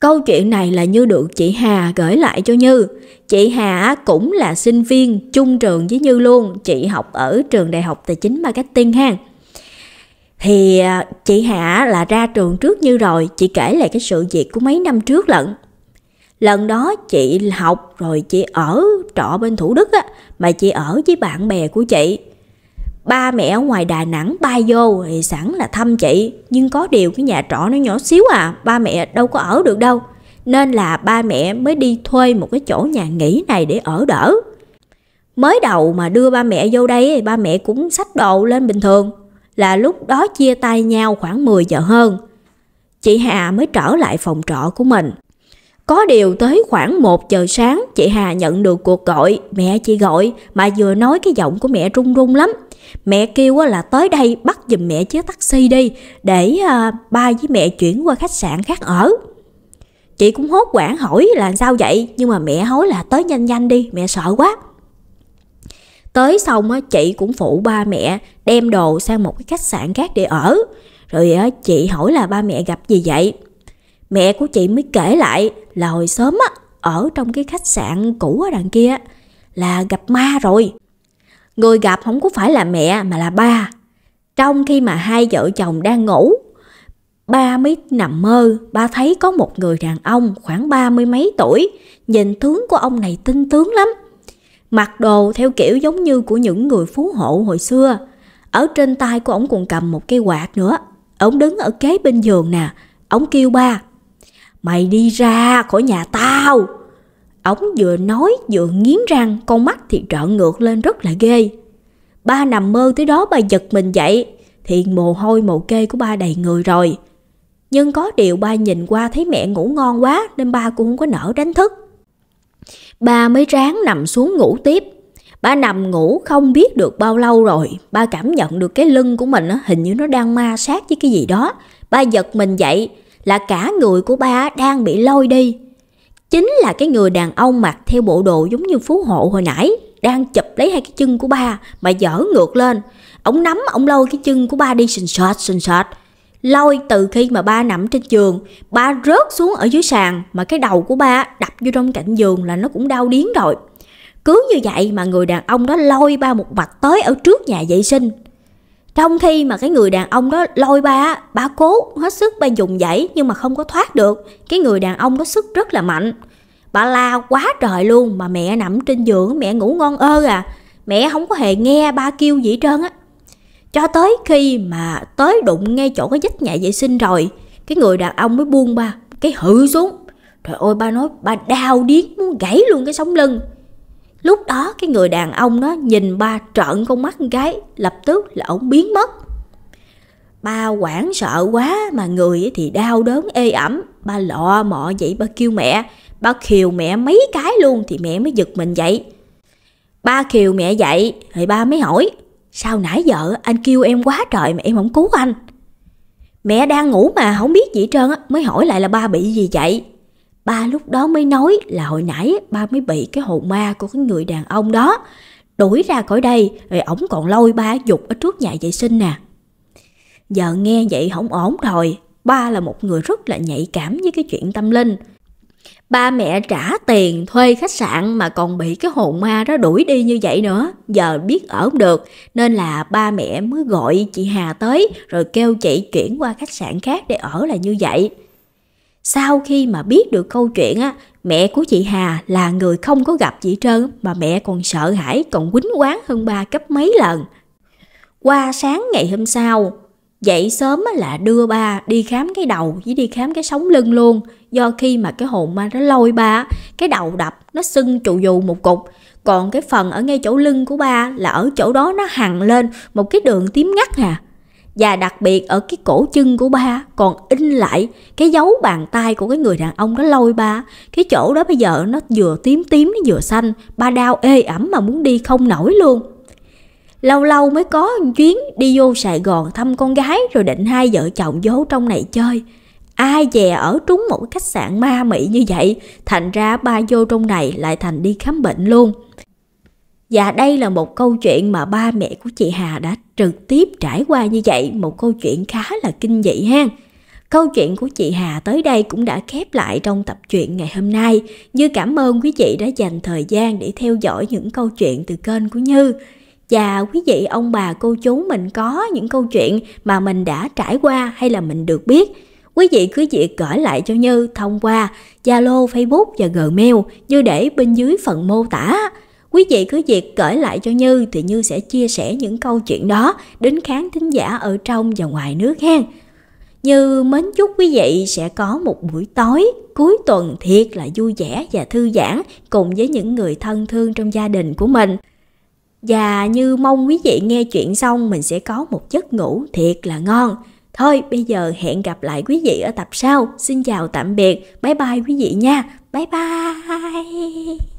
Câu chuyện này là Như được chị Hà gửi lại cho Như. Chị Hà cũng là sinh viên chung trường với Như luôn, chị học ở trường đại học tài chính marketing ha thì à, chị Hạ là ra trường trước như rồi chị kể lại cái sự việc của mấy năm trước lận lần đó chị học rồi chị ở trọ bên Thủ Đức á mà chị ở với bạn bè của chị ba mẹ ở ngoài Đà Nẵng bay vô thì sẵn là thăm chị nhưng có điều cái nhà trọ nó nhỏ xíu à ba mẹ đâu có ở được đâu nên là ba mẹ mới đi thuê một cái chỗ nhà nghỉ này để ở đỡ mới đầu mà đưa ba mẹ vô đây ba mẹ cũng xách đồ lên bình thường là lúc đó chia tay nhau khoảng 10 giờ hơn. Chị Hà mới trở lại phòng trọ của mình. Có điều tới khoảng 1 giờ sáng, chị Hà nhận được cuộc gọi, mẹ chị gọi mà vừa nói cái giọng của mẹ run run lắm. Mẹ kêu là tới đây bắt giùm mẹ chiếc taxi đi để à, ba với mẹ chuyển qua khách sạn khác ở. Chị cũng hốt quảng hỏi là sao vậy, nhưng mà mẹ hối là tới nhanh nhanh đi, mẹ sợ quá tới xong á chị cũng phụ ba mẹ đem đồ sang một cái khách sạn khác để ở rồi á chị hỏi là ba mẹ gặp gì vậy mẹ của chị mới kể lại là hồi sớm á ở trong cái khách sạn cũ ở đằng kia là gặp ma rồi người gặp không có phải là mẹ mà là ba trong khi mà hai vợ chồng đang ngủ ba mới nằm mơ ba thấy có một người đàn ông khoảng ba mươi mấy tuổi nhìn tướng của ông này tinh tướng lắm mặc đồ theo kiểu giống như của những người phú hộ hồi xưa. Ở trên tay của ông còn cầm một cây quạt nữa. ông đứng ở kế bên giường nè, ông kêu ba. Mày đi ra khỏi nhà tao. ông vừa nói vừa nghiến răng, con mắt thì trợn ngược lên rất là ghê. Ba nằm mơ tới đó ba giật mình dậy, thì mồ hôi mồ kê của ba đầy người rồi. Nhưng có điều ba nhìn qua thấy mẹ ngủ ngon quá nên ba cũng không có nở đánh thức ba mới ráng nằm xuống ngủ tiếp. Bà nằm ngủ không biết được bao lâu rồi, ba cảm nhận được cái lưng của mình hình như nó đang ma sát với cái gì đó. ba giật mình dậy là cả người của ba đang bị lôi đi. Chính là cái người đàn ông mặc theo bộ đồ giống như phú hộ hồi nãy đang chụp lấy hai cái chân của ba mà dở ngược lên. Ông nắm ông lôi cái chân của ba đi sình sệt sình sệt. Lôi từ khi mà ba nằm trên giường, ba rớt xuống ở dưới sàn mà cái đầu của ba đập vô trong cạnh giường là nó cũng đau điến rồi. Cứ như vậy mà người đàn ông đó lôi ba một mặt tới ở trước nhà vệ sinh. Trong khi mà cái người đàn ông đó lôi ba, ba cố hết sức ba dùng dãy nhưng mà không có thoát được. Cái người đàn ông đó sức rất là mạnh. Bà la quá trời luôn mà mẹ nằm trên giường, mẹ ngủ ngon ơ à. Mẹ không có hề nghe ba kêu gì trơn á. Cho tới khi mà tới đụng ngay chỗ cái vách nhà vệ sinh rồi, cái người đàn ông mới buông ba cái hự xuống. Trời ơi ba nói ba đau điếc muốn gãy luôn cái sống lưng. Lúc đó cái người đàn ông đó nhìn ba trợn con mắt con gái, lập tức là ổng biến mất. Ba quảng sợ quá mà người thì đau đớn ê ẩm, ba lọ mọ vậy ba kêu mẹ, ba khiều mẹ mấy cái luôn thì mẹ mới giật mình dậy. Ba khiều mẹ dậy thì ba mới hỏi Sao nãy giờ anh kêu em quá trời mà em không cứu anh? Mẹ đang ngủ mà không biết gì hết trơn á, mới hỏi lại là ba bị gì vậy? Ba lúc đó mới nói là hồi nãy ba mới bị cái hồn ma của cái người đàn ông đó đuổi ra khỏi đây rồi ổng còn lôi ba dục ở trước nhà vệ sinh nè. Giờ nghe vậy không ổn rồi, ba là một người rất là nhạy cảm với cái chuyện tâm linh, Ba mẹ trả tiền thuê khách sạn mà còn bị cái hồn ma đó đuổi đi như vậy nữa. Giờ biết ở không được nên là ba mẹ mới gọi chị Hà tới rồi kêu chị chuyển qua khách sạn khác để ở là như vậy. Sau khi mà biết được câu chuyện á, mẹ của chị Hà là người không có gặp chị Trơn mà mẹ còn sợ hãi còn quýnh quán hơn ba cấp mấy lần. Qua sáng ngày hôm sau, dậy sớm là đưa ba đi khám cái đầu với đi khám cái sống lưng luôn do khi mà cái hồn ma nó lôi ba cái đầu đập nó sưng trụ dù một cục còn cái phần ở ngay chỗ lưng của ba là ở chỗ đó nó hằn lên một cái đường tím ngắt à và đặc biệt ở cái cổ chân của ba còn in lại cái dấu bàn tay của cái người đàn ông đó lôi ba cái chỗ đó bây giờ nó vừa tím tím nó vừa xanh ba đau ê ẩm mà muốn đi không nổi luôn lâu lâu mới có chuyến đi vô Sài Gòn thăm con gái rồi định hai vợ chồng vô trong này chơi. Ai dè ở trúng một khách sạn ma mị như vậy, thành ra ba vô trong này lại thành đi khám bệnh luôn. Và đây là một câu chuyện mà ba mẹ của chị Hà đã trực tiếp trải qua như vậy, một câu chuyện khá là kinh dị ha. Câu chuyện của chị Hà tới đây cũng đã khép lại trong tập truyện ngày hôm nay. Như cảm ơn quý vị đã dành thời gian để theo dõi những câu chuyện từ kênh của Như và quý vị ông bà cô chú mình có những câu chuyện mà mình đã trải qua hay là mình được biết quý vị cứ việc gửi lại cho Như thông qua Zalo, Facebook và Gmail như để bên dưới phần mô tả. Quý vị cứ việc gửi lại cho Như thì Như sẽ chia sẻ những câu chuyện đó đến khán thính giả ở trong và ngoài nước hen. Như mến chúc quý vị sẽ có một buổi tối cuối tuần thiệt là vui vẻ và thư giãn cùng với những người thân thương trong gia đình của mình. Và như mong quý vị nghe chuyện xong mình sẽ có một giấc ngủ thiệt là ngon. Thôi bây giờ hẹn gặp lại quý vị ở tập sau. Xin chào tạm biệt. Bye bye quý vị nha. Bye bye.